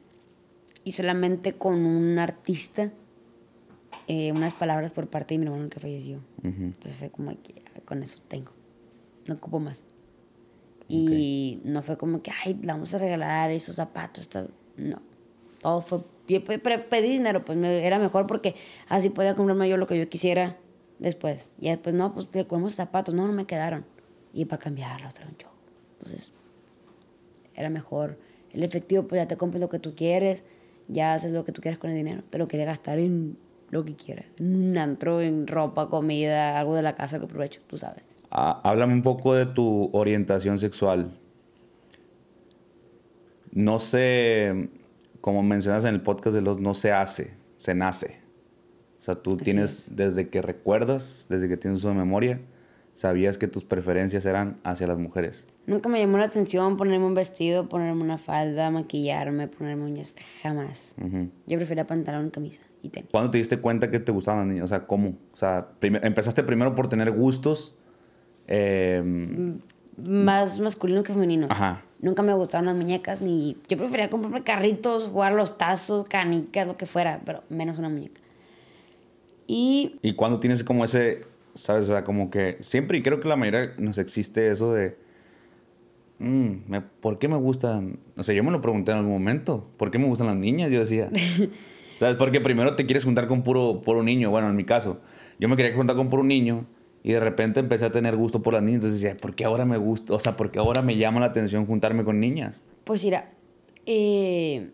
y solamente con un artista, eh, unas palabras por parte de mi hermano que falleció. Entonces fue como que con eso tengo, no ocupo más. Y no fue como que, ay, la vamos a regalar esos zapatos, no. Todo fue, yo pedí dinero, pues era mejor porque así podía comprarme yo lo que yo quisiera después. Y después, no, pues le compramos zapatos, no, no me quedaron. Y para cambiarlos, era un show. Entonces, era mejor. El efectivo, pues ya te compras lo que tú quieres ya haces lo que tú quieras con el dinero. Te lo quieres gastar en lo que quieras. En un antro, en ropa, comida, algo de la casa que aprovecho, tú sabes. Ah, háblame un poco de tu orientación sexual. No sé, como mencionas en el podcast de los no se hace, se nace. O sea, tú tienes desde que recuerdas, desde que tienes una memoria, sabías que tus preferencias eran hacia las mujeres. Nunca me llamó la atención ponerme un vestido, ponerme una falda, maquillarme, ponerme uñas. Jamás. Yo prefería pantalón, camisa y tenis. ¿Cuándo te diste cuenta que te gustaban las niñas? O sea, ¿cómo? O sea, empezaste primero por tener gustos. Em, mm, más masculinos que femeninos. Ajá. Nunca me gustaron las muñecas ni. Yo prefería comprarme carritos, jugar los tazos, canicas, lo que fuera, pero menos una muñeca. Y. ¿Y cuándo tienes como ese ¿Sabes? O sea, como que siempre, y creo que la mayoría nos existe eso de. Mm, ¿Por qué me gustan? O sea, yo me lo pregunté en algún momento. ¿Por qué me gustan las niñas? Yo decía. ¿Sabes? Porque primero te quieres juntar con puro, puro niño. Bueno, en mi caso, yo me quería juntar con puro niño. Y de repente empecé a tener gusto por las niñas. Entonces decía, ¿por qué ahora me gusta? O sea, ¿por qué ahora me llama la atención juntarme con niñas? Pues mira, eh,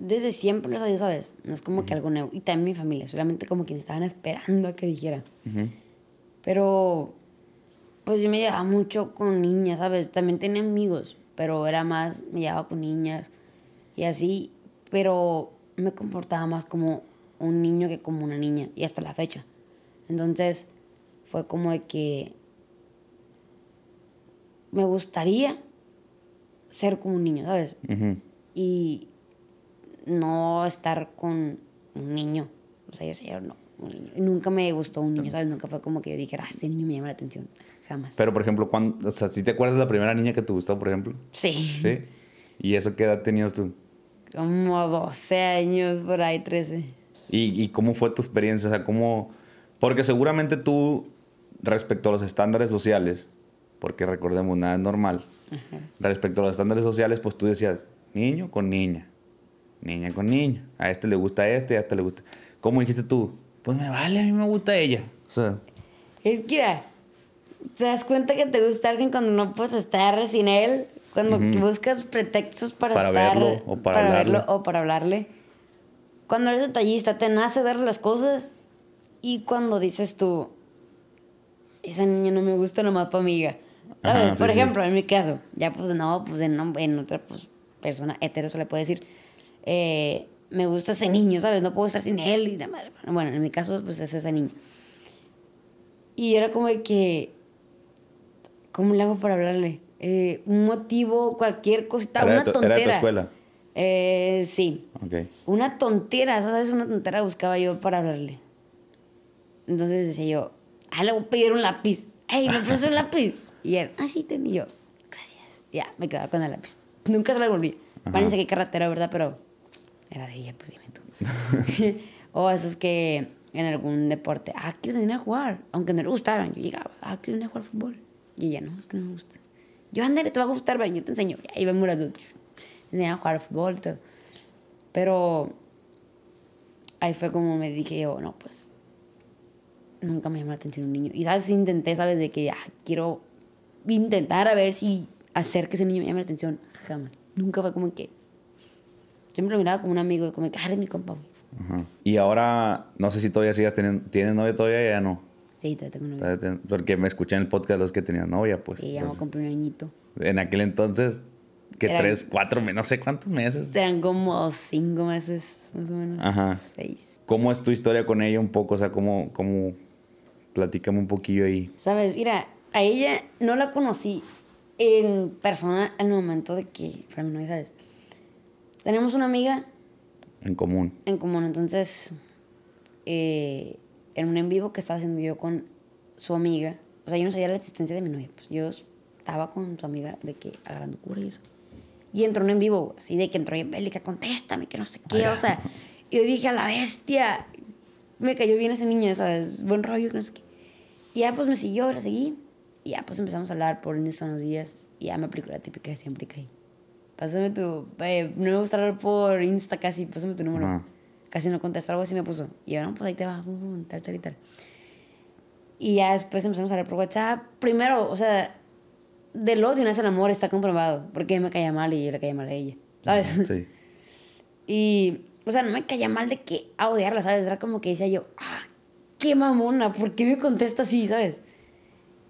desde siempre lo sabía, ¿sabes? No es como que algo nuevo. Y también mi familia, solamente como que estaban esperando a que dijera. Pero pues yo me llevaba mucho con niñas, ¿sabes? También tenía amigos, pero era más, me llevaba con niñas y así, pero me comportaba más como un niño que como una niña y hasta la fecha. Entonces fue como de que me gustaría ser como un niño, ¿sabes? Y no estar con un niño. O sea, yo, yo no, Nunca me gustó un niño, ¿sabes? Nunca fue como que yo dijera, ah, este niño me llama la atención. Jamás. Pero, por ejemplo, cuando, o sea, ¿sí te acuerdas de la primera niña que te gustó, por ejemplo? Sí. ¿Sí? ¿Y eso qué edad tenías tú? Como 12 años, por ahí 13. ¿Y, cómo fue tu experiencia? O sea, ¿cómo...? Porque seguramente tú, respecto a los estándares sociales, porque recordemos, nada es normal. Respecto a los estándares sociales, pues tú decías, niño con niña, niña con niño, a este le gusta a este, a este le gusta. ¿Cómo dijiste tú? pues me vale, a mí me gusta ella. O sea. Es que, ah, te das cuenta que te gusta alguien cuando no puedes estar sin él, cuando buscas pretextos para, para o para, verlo o para hablarle. Cuando eres detallista, te nace dar las cosas y cuando dices tú, esa niña no me gusta nomás para amiga. por ejemplo, en mi caso, ya pues no, pues en, otra pues, persona hetero se le puede decir, eh, me gusta ese niño, ¿sabes? No puedo estar sin él. Y la madre. Bueno, en mi caso, pues es ese niño. Y era como de que, ¿cómo le hago para hablarle? Eh, un motivo, cualquier cosita, una tontera. de tu escuela? Eh, sí. Okay. Una tontera, ¿sabes? Una tontera buscaba yo para hablarle. Entonces decía yo, ah, le voy a pedir un lápiz. ¡Ey, me ofrece un lápiz! Y él, ah, tenía yo. Gracias. Ya, me quedaba con el lápiz. Nunca se lo volví. Parece que carretera, ¿verdad? Pero era de ella, pues dime tú. o es que en algún deporte, ah, quiero venir a jugar, aunque no le gustaran, yo llegaba, ah, quiero venir a jugar fútbol. Y ella, no, es que no me gusta. Yo, ándale, te va a gustar, ven, yo te enseño. Y ahí vemos las dos. Enseñaba a jugar fútbol y todo. Pero ahí fue como me dije yo, no, pues nunca me llamó la atención un niño. Y sabes, intenté, sabes, de que ah, quiero intentar a ver si hacer que ese niño me llame la atención. Jamás. Nunca fue como que Siempre lo miraba como un amigo, como que, ah, mi compa, Y ahora, no sé si todavía sigas teniendo, ¿tienes novia todavía? Ya no. Sí, todavía tengo novia. Porque me escuché en el podcast los que tenían novia, pues. Sí, ya me compré un niñito. En aquel entonces, que tres, cuatro, no sé cuántos meses. Eran como cinco meses, más o menos. Ajá. Seis. ¿Cómo es tu historia con ella un poco? O sea, ¿cómo, cómo... platícame un poquillo ahí? Sabes, mira, a ella no la conocí en persona en el momento de que, mi novia, ¿sabes? Tenemos una amiga. En común. En común, entonces. Eh, en un en vivo que estaba haciendo yo con su amiga. O sea, yo no sabía la existencia de mi novia. Pues yo estaba con su amiga de que agarrando cura y eso. Y entró un en vivo, así de que entró bien bélica, contéstame, que no sé qué. O sea, yo dije a la bestia. Me cayó bien esa niña, ¿sabes? Buen rollo, que no sé qué. Y ya pues me siguió, la seguí. Y ya pues empezamos a hablar por unos días. Y ya me aplicó la típica de siempre caí pásame tu, eh, no me gusta hablar por Insta casi, pásame tu número. Casi no contesta algo así me puso. Y ahora, pues ahí te va, tal, tal y tal. Y ya después empezamos a hablar por WhatsApp. Primero, o sea, del odio es el amor, está comprobado. Porque me caía mal y yo le caía mal a ella, ¿sabes? Sí. y, o sea, no me caía mal de que a odiarla, ¿sabes? Era como que decía yo, ah, qué mamona, ¿por qué me contesta así, ¿sabes?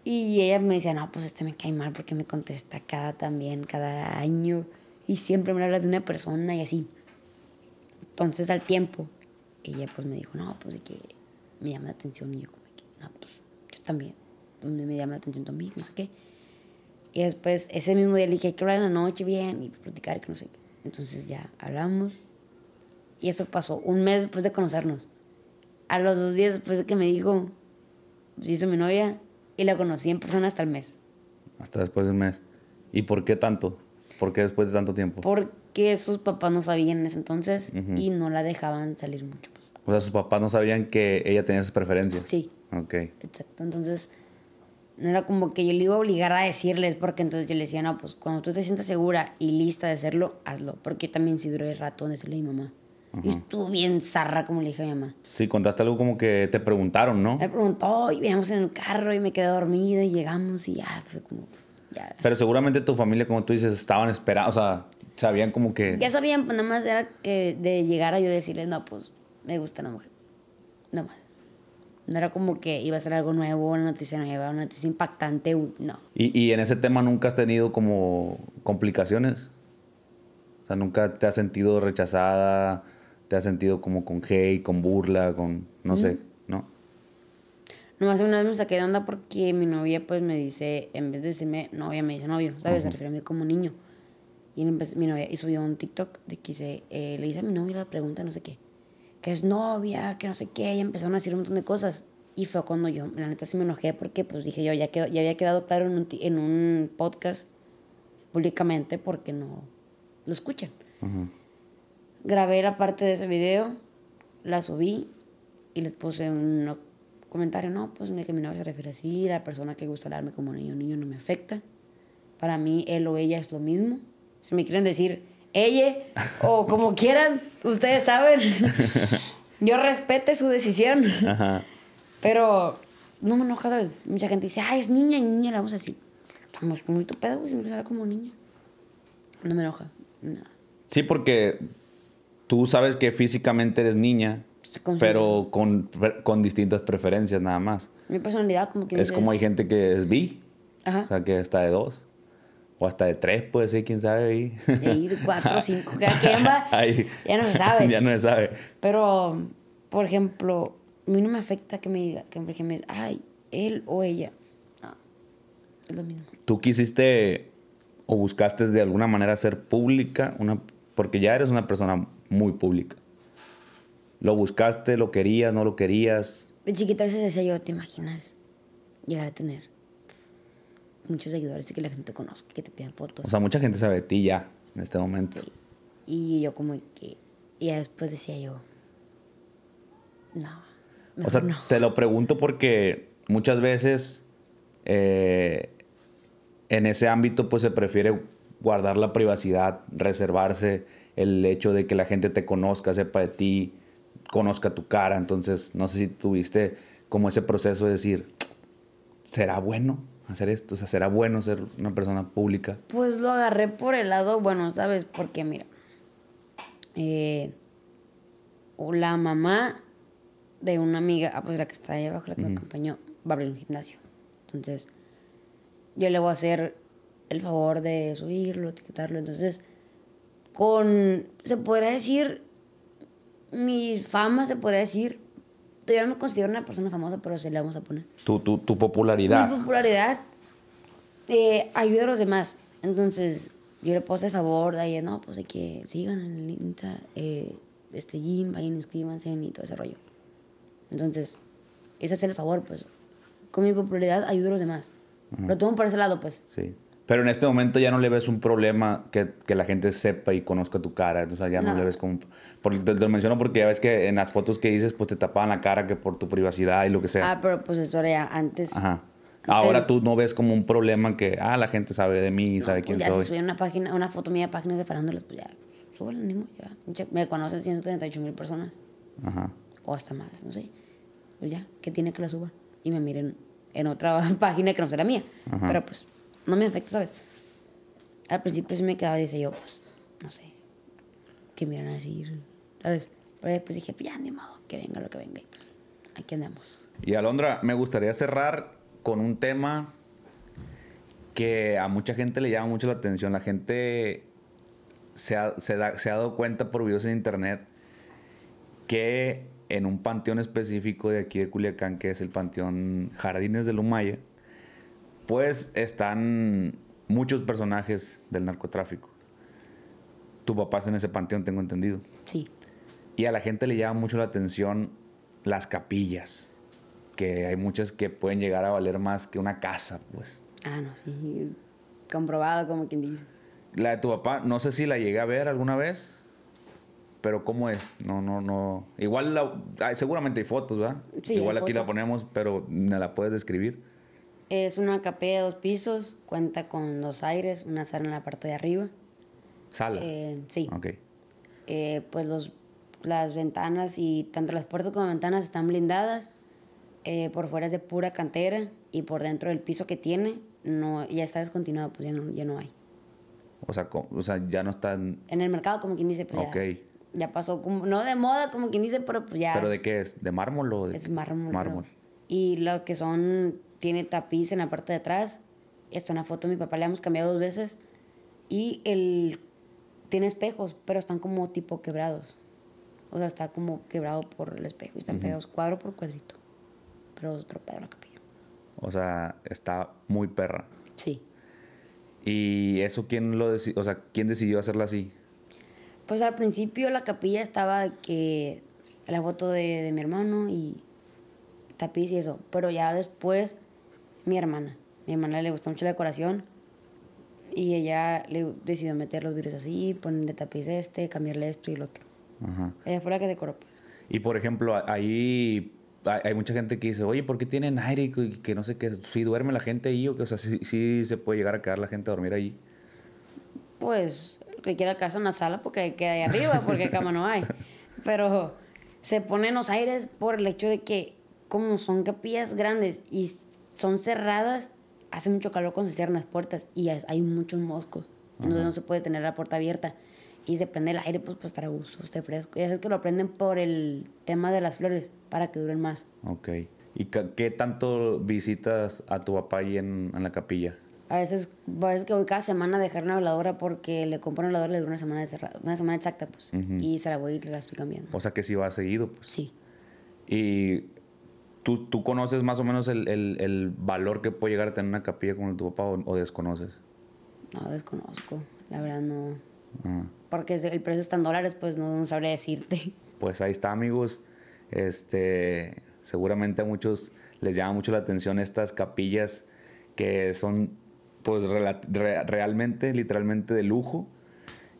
Y ella me decía, no, pues este me cae mal porque me contesta cada también, cada año y siempre me habla de una persona y así. Entonces al tiempo, ella pues me dijo, no, pues de que me llama la atención y yo como que, no, pues yo también, me llama la atención también, no sé qué. Y después ese mismo día le dije, hay que hablar en la noche bien y platicar, que no sé qué. Entonces ya hablamos y eso pasó un mes después de conocernos. A los dos días después de que me dijo, pues, hizo mi novia y la conocí en persona hasta el mes. Hasta después del mes. ¿Y por qué tanto? ¿Por qué después de tanto tiempo? Porque sus papás no sabían en ese entonces y no la dejaban salir mucho pues. O sea, sus papás no sabían que ella tenía esas preferencias. Sí. Ok. Exacto. Entonces, no era como que yo le iba a obligar a decirles, porque entonces yo le decía, no, pues cuando tú te sientas segura y lista de hacerlo, hazlo. Porque yo también sí duré rato en decirle a mi mamá. Y tú bien zarra, como le dije a mi mamá. Sí, contaste algo como que te preguntaron, ¿no? Me preguntó, y veníamos en el carro y me quedé dormida y llegamos y ya, fue como pero seguramente tu familia, como tú dices, estaban esperando, o sea, sabían como que... Ya sabían, pues nada más era que de llegar a yo decirles, no, pues me gusta la mujer. Nada más. No era como que iba a ser algo nuevo, una noticia nueva, una noticia impactante, no. ¿Y, y en ese tema nunca has tenido como complicaciones? O sea, nunca te has sentido rechazada, te has sentido como con hate, con burla, con, no sé. Mm. Nomás una vez me saqué de onda porque mi novia, pues, me dice, en vez de decirme novia, me dice novio, ¿sabes? Se refiere a mí como niño. Y mi novia y subió un TikTok de que se, eh, le hice a mi novia la pregunta, no sé qué, que es novia, que no sé qué, y empezaron a decir un montón de cosas. Y fue cuando yo, la neta, sí me enojé porque, pues, dije yo, ya, había quedado claro en un, podcast públicamente porque no lo escuchan. Grabé la parte de ese video, la subí y les puse un comentario, no, pues que mi novia se refiere así, la persona que gusta hablarme como niño, niño no me afecta. Para mí, él o ella es lo mismo. Si me quieren decir ella o como quieran, ustedes saben. Yo respete su decisión. Pero no me enoja, ¿sabes? Mucha gente dice, ay, es niña niña, la vamos así. Estamos muy topedos, pedo si me hablar como niña. No me enoja, nada. Sí, porque tú sabes que físicamente eres niña, pero con, con, distintas preferencias nada más. Mi personalidad como que... Es como hay gente que es bi, o sea, que está de dos. O hasta de tres puede ser, quién sabe. Y de cuatro, cinco, cada quien va. Ya no se sabe. ya no se sabe. Pero, por ejemplo, a mí no me afecta que me diga, que, me diga, ay, él o ella. No, es lo mismo. ¿Tú quisiste o buscaste de alguna manera ser pública? Una, porque ya eres una persona muy pública. ¿Lo buscaste? ¿Lo querías? ¿No lo querías? De chiquita a veces decía yo, ¿te imaginas llegar a tener muchos seguidores y que la gente te conozca, que te pidan fotos? O sea, mucha gente sabe de ti ya en este momento. Y yo como que... Y después decía yo, no. O sea, te lo pregunto porque muchas veces eh, en ese ámbito pues se prefiere guardar la privacidad, reservarse el hecho de que la gente te conozca, sepa de ti, conozca tu cara. Entonces, no sé si tuviste como ese proceso de decir, ¿será bueno hacer esto? O sea, ¿será bueno ser una persona pública? Pues lo agarré por el lado, bueno, ¿sabes? Porque mira, eh, o la mamá de una amiga, ah, pues la que está ahí abajo, la que me acompañó, va a abrir un gimnasio. Entonces, yo le voy a hacer el favor de subirlo, etiquetarlo. Entonces, con, se podría decir, mi fama, se podría decir. Yo no me considero una persona famosa, pero se la vamos a poner. Tu, tu, tu popularidad. Mi popularidad eh, ayuda a los demás. Entonces, yo le puse el favor de ahí, no, pues de que sigan en el Insta, eh, este gym, vayan, inscríbanse y todo ese rollo. Entonces, es hacer el favor, pues. Con mi popularidad ayudo a los demás. pero Lo tomo por ese lado, pues. Sí. Pero en este momento ya no le ves un problema que, que la gente sepa y conozca tu cara. O sea, ya no, le ves como... Por, te, lo menciono porque ya ves que en las fotos que dices, pues te tapaban la cara que por tu privacidad y lo que sea. Ah, pero pues eso era antes. Ajá. Ahora tú no ves como un problema que, ah, la gente sabe de mí, sabe pues, quién pues ya Si una, página, una foto mía de páginas de farándulas, pues ya, el mismo, ya. Me conocen 138 mil personas. Ajá. O hasta más, no sé. Pues ya, ¿qué tiene que la suba? Y me miren en otra página que no será mía. Pero pues no me afecta, ¿sabes? Al principio sí me quedaba y decía yo, pues, no sé, ¿qué miran a decir? ¿Sabes? Pero después dije, pues ya, que venga lo que venga. Y pues, aquí andamos. Y Alondra, me gustaría cerrar con un tema que a mucha gente le llama mucho la atención. La gente se ha, dado cuenta por videos en internet que en un panteón específico de aquí de Culiacán, que es el panteón Jardines del Lumaya, pues están muchos personajes del narcotráfico. Tu papá está en ese panteón, tengo entendido. Sí. Y a la gente le llama mucho la atención las capillas, que hay muchas que pueden llegar a valer más que una casa, pues. Ah, no, sí. Comprobado, como quien dice. La de tu papá, no sé si la llegué a ver alguna vez, pero ¿cómo es? No, no, no. Igual, la, seguramente hay fotos, ¿verdad? Igual aquí la ponemos, pero ¿me la puedes describir? Es una capilla de dos pisos, cuenta con dos aires, una sala en la parte de arriba. ¿Sala? Eh, sí. Ok. Eh, pues los, las ventanas y tanto las puertas como ventanas están blindadas. Eh, por fuera es de pura cantera y por dentro del piso que tiene no, ya está descontinuado, pues ya no, hay. O sea, o sea, ya no está... En... el mercado, como quien dice, pero pues ya, pasó, no de moda, como quien dice, pero pues ya... ¿Pero de qué es? ¿De mármol o de...? Es mármol. Mármol. Y lo que son tiene tapiz en la parte de atrás. es una foto de mi papá, le hemos cambiado dos veces. Y él tiene espejos, pero están como tipo quebrados. O sea, está como quebrado por el espejo y están pegados cuadro por cuadrito. Pero es otro pedo la capilla. O sea, está muy perra. Sí. ¿Y eso quién lo decidió? O sea, ¿quién decidió hacerla así? Pues al principio la capilla estaba que la foto de, de mi hermano y tapiz y eso. Pero ya después mi hermana. Mi hermana le gusta mucho la decoración y ella le decidió meter los virus así, ponerle tapiz este, cambiarle esto y lo otro. Ajá. Ella fue la que decoró. Pues. Y por ejemplo, ahí hay mucha gente que dice, oye, ¿por qué tienen aire y que no sé qué? ¿Si duerme la gente ahí o que, o sea, si, se puede llegar a quedar la gente a dormir ahí? Pues que quiera casa en la sala porque queda ahí arriba, porque cama no hay. Pero se ponen los aires por el hecho de que como son capillas grandes y son cerradas, hace mucho calor cuando se cierran las puertas y hay muchos moscos. Entonces no se puede tener la puerta abierta. Y se prende el aire, pues, para pues, estar gusto, esté fresco. Ya es que lo prenden por el tema de las flores, para que duren más. Ok. ¿Y qué tanto visitas a tu papá ahí en, en la capilla? A veces, a veces que voy cada semana a dejar una veladora porque le compro una veladora y le dura una semana, una semana exacta, pues. Y se la voy y la estoy cambiando. O sea que sí va seguido, pues. Sí. Y ¿Tú, conoces más o menos el, valor que puede llegar a tener una capilla como de tu papá o, desconoces? No, desconozco. La verdad no. Ah. Porque el precio está en dólares, pues no, sabré decirte. Pues ahí está, amigos. Este, seguramente a muchos les llama mucho la atención estas capillas que son pues realmente, literalmente de lujo.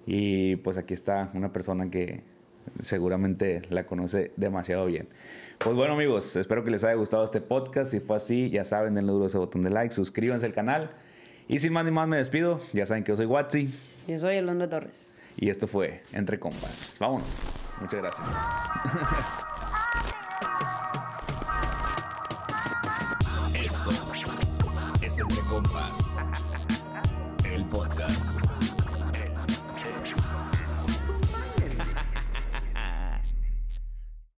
Y pues aquí está una persona que seguramente la conoce demasiado bien. Pues bueno amigos, espero que les haya gustado este podcast. Si fue así, ya saben, denle duro ese botón de like, suscríbanse al canal. Y sin más ni más me despido. Ya saben que yo soy Watsi. Yo soy Alondra Torres. Y esto fue Entre Compas. Vámonos. Muchas gracias. Esto es Entre Compas, el podcast.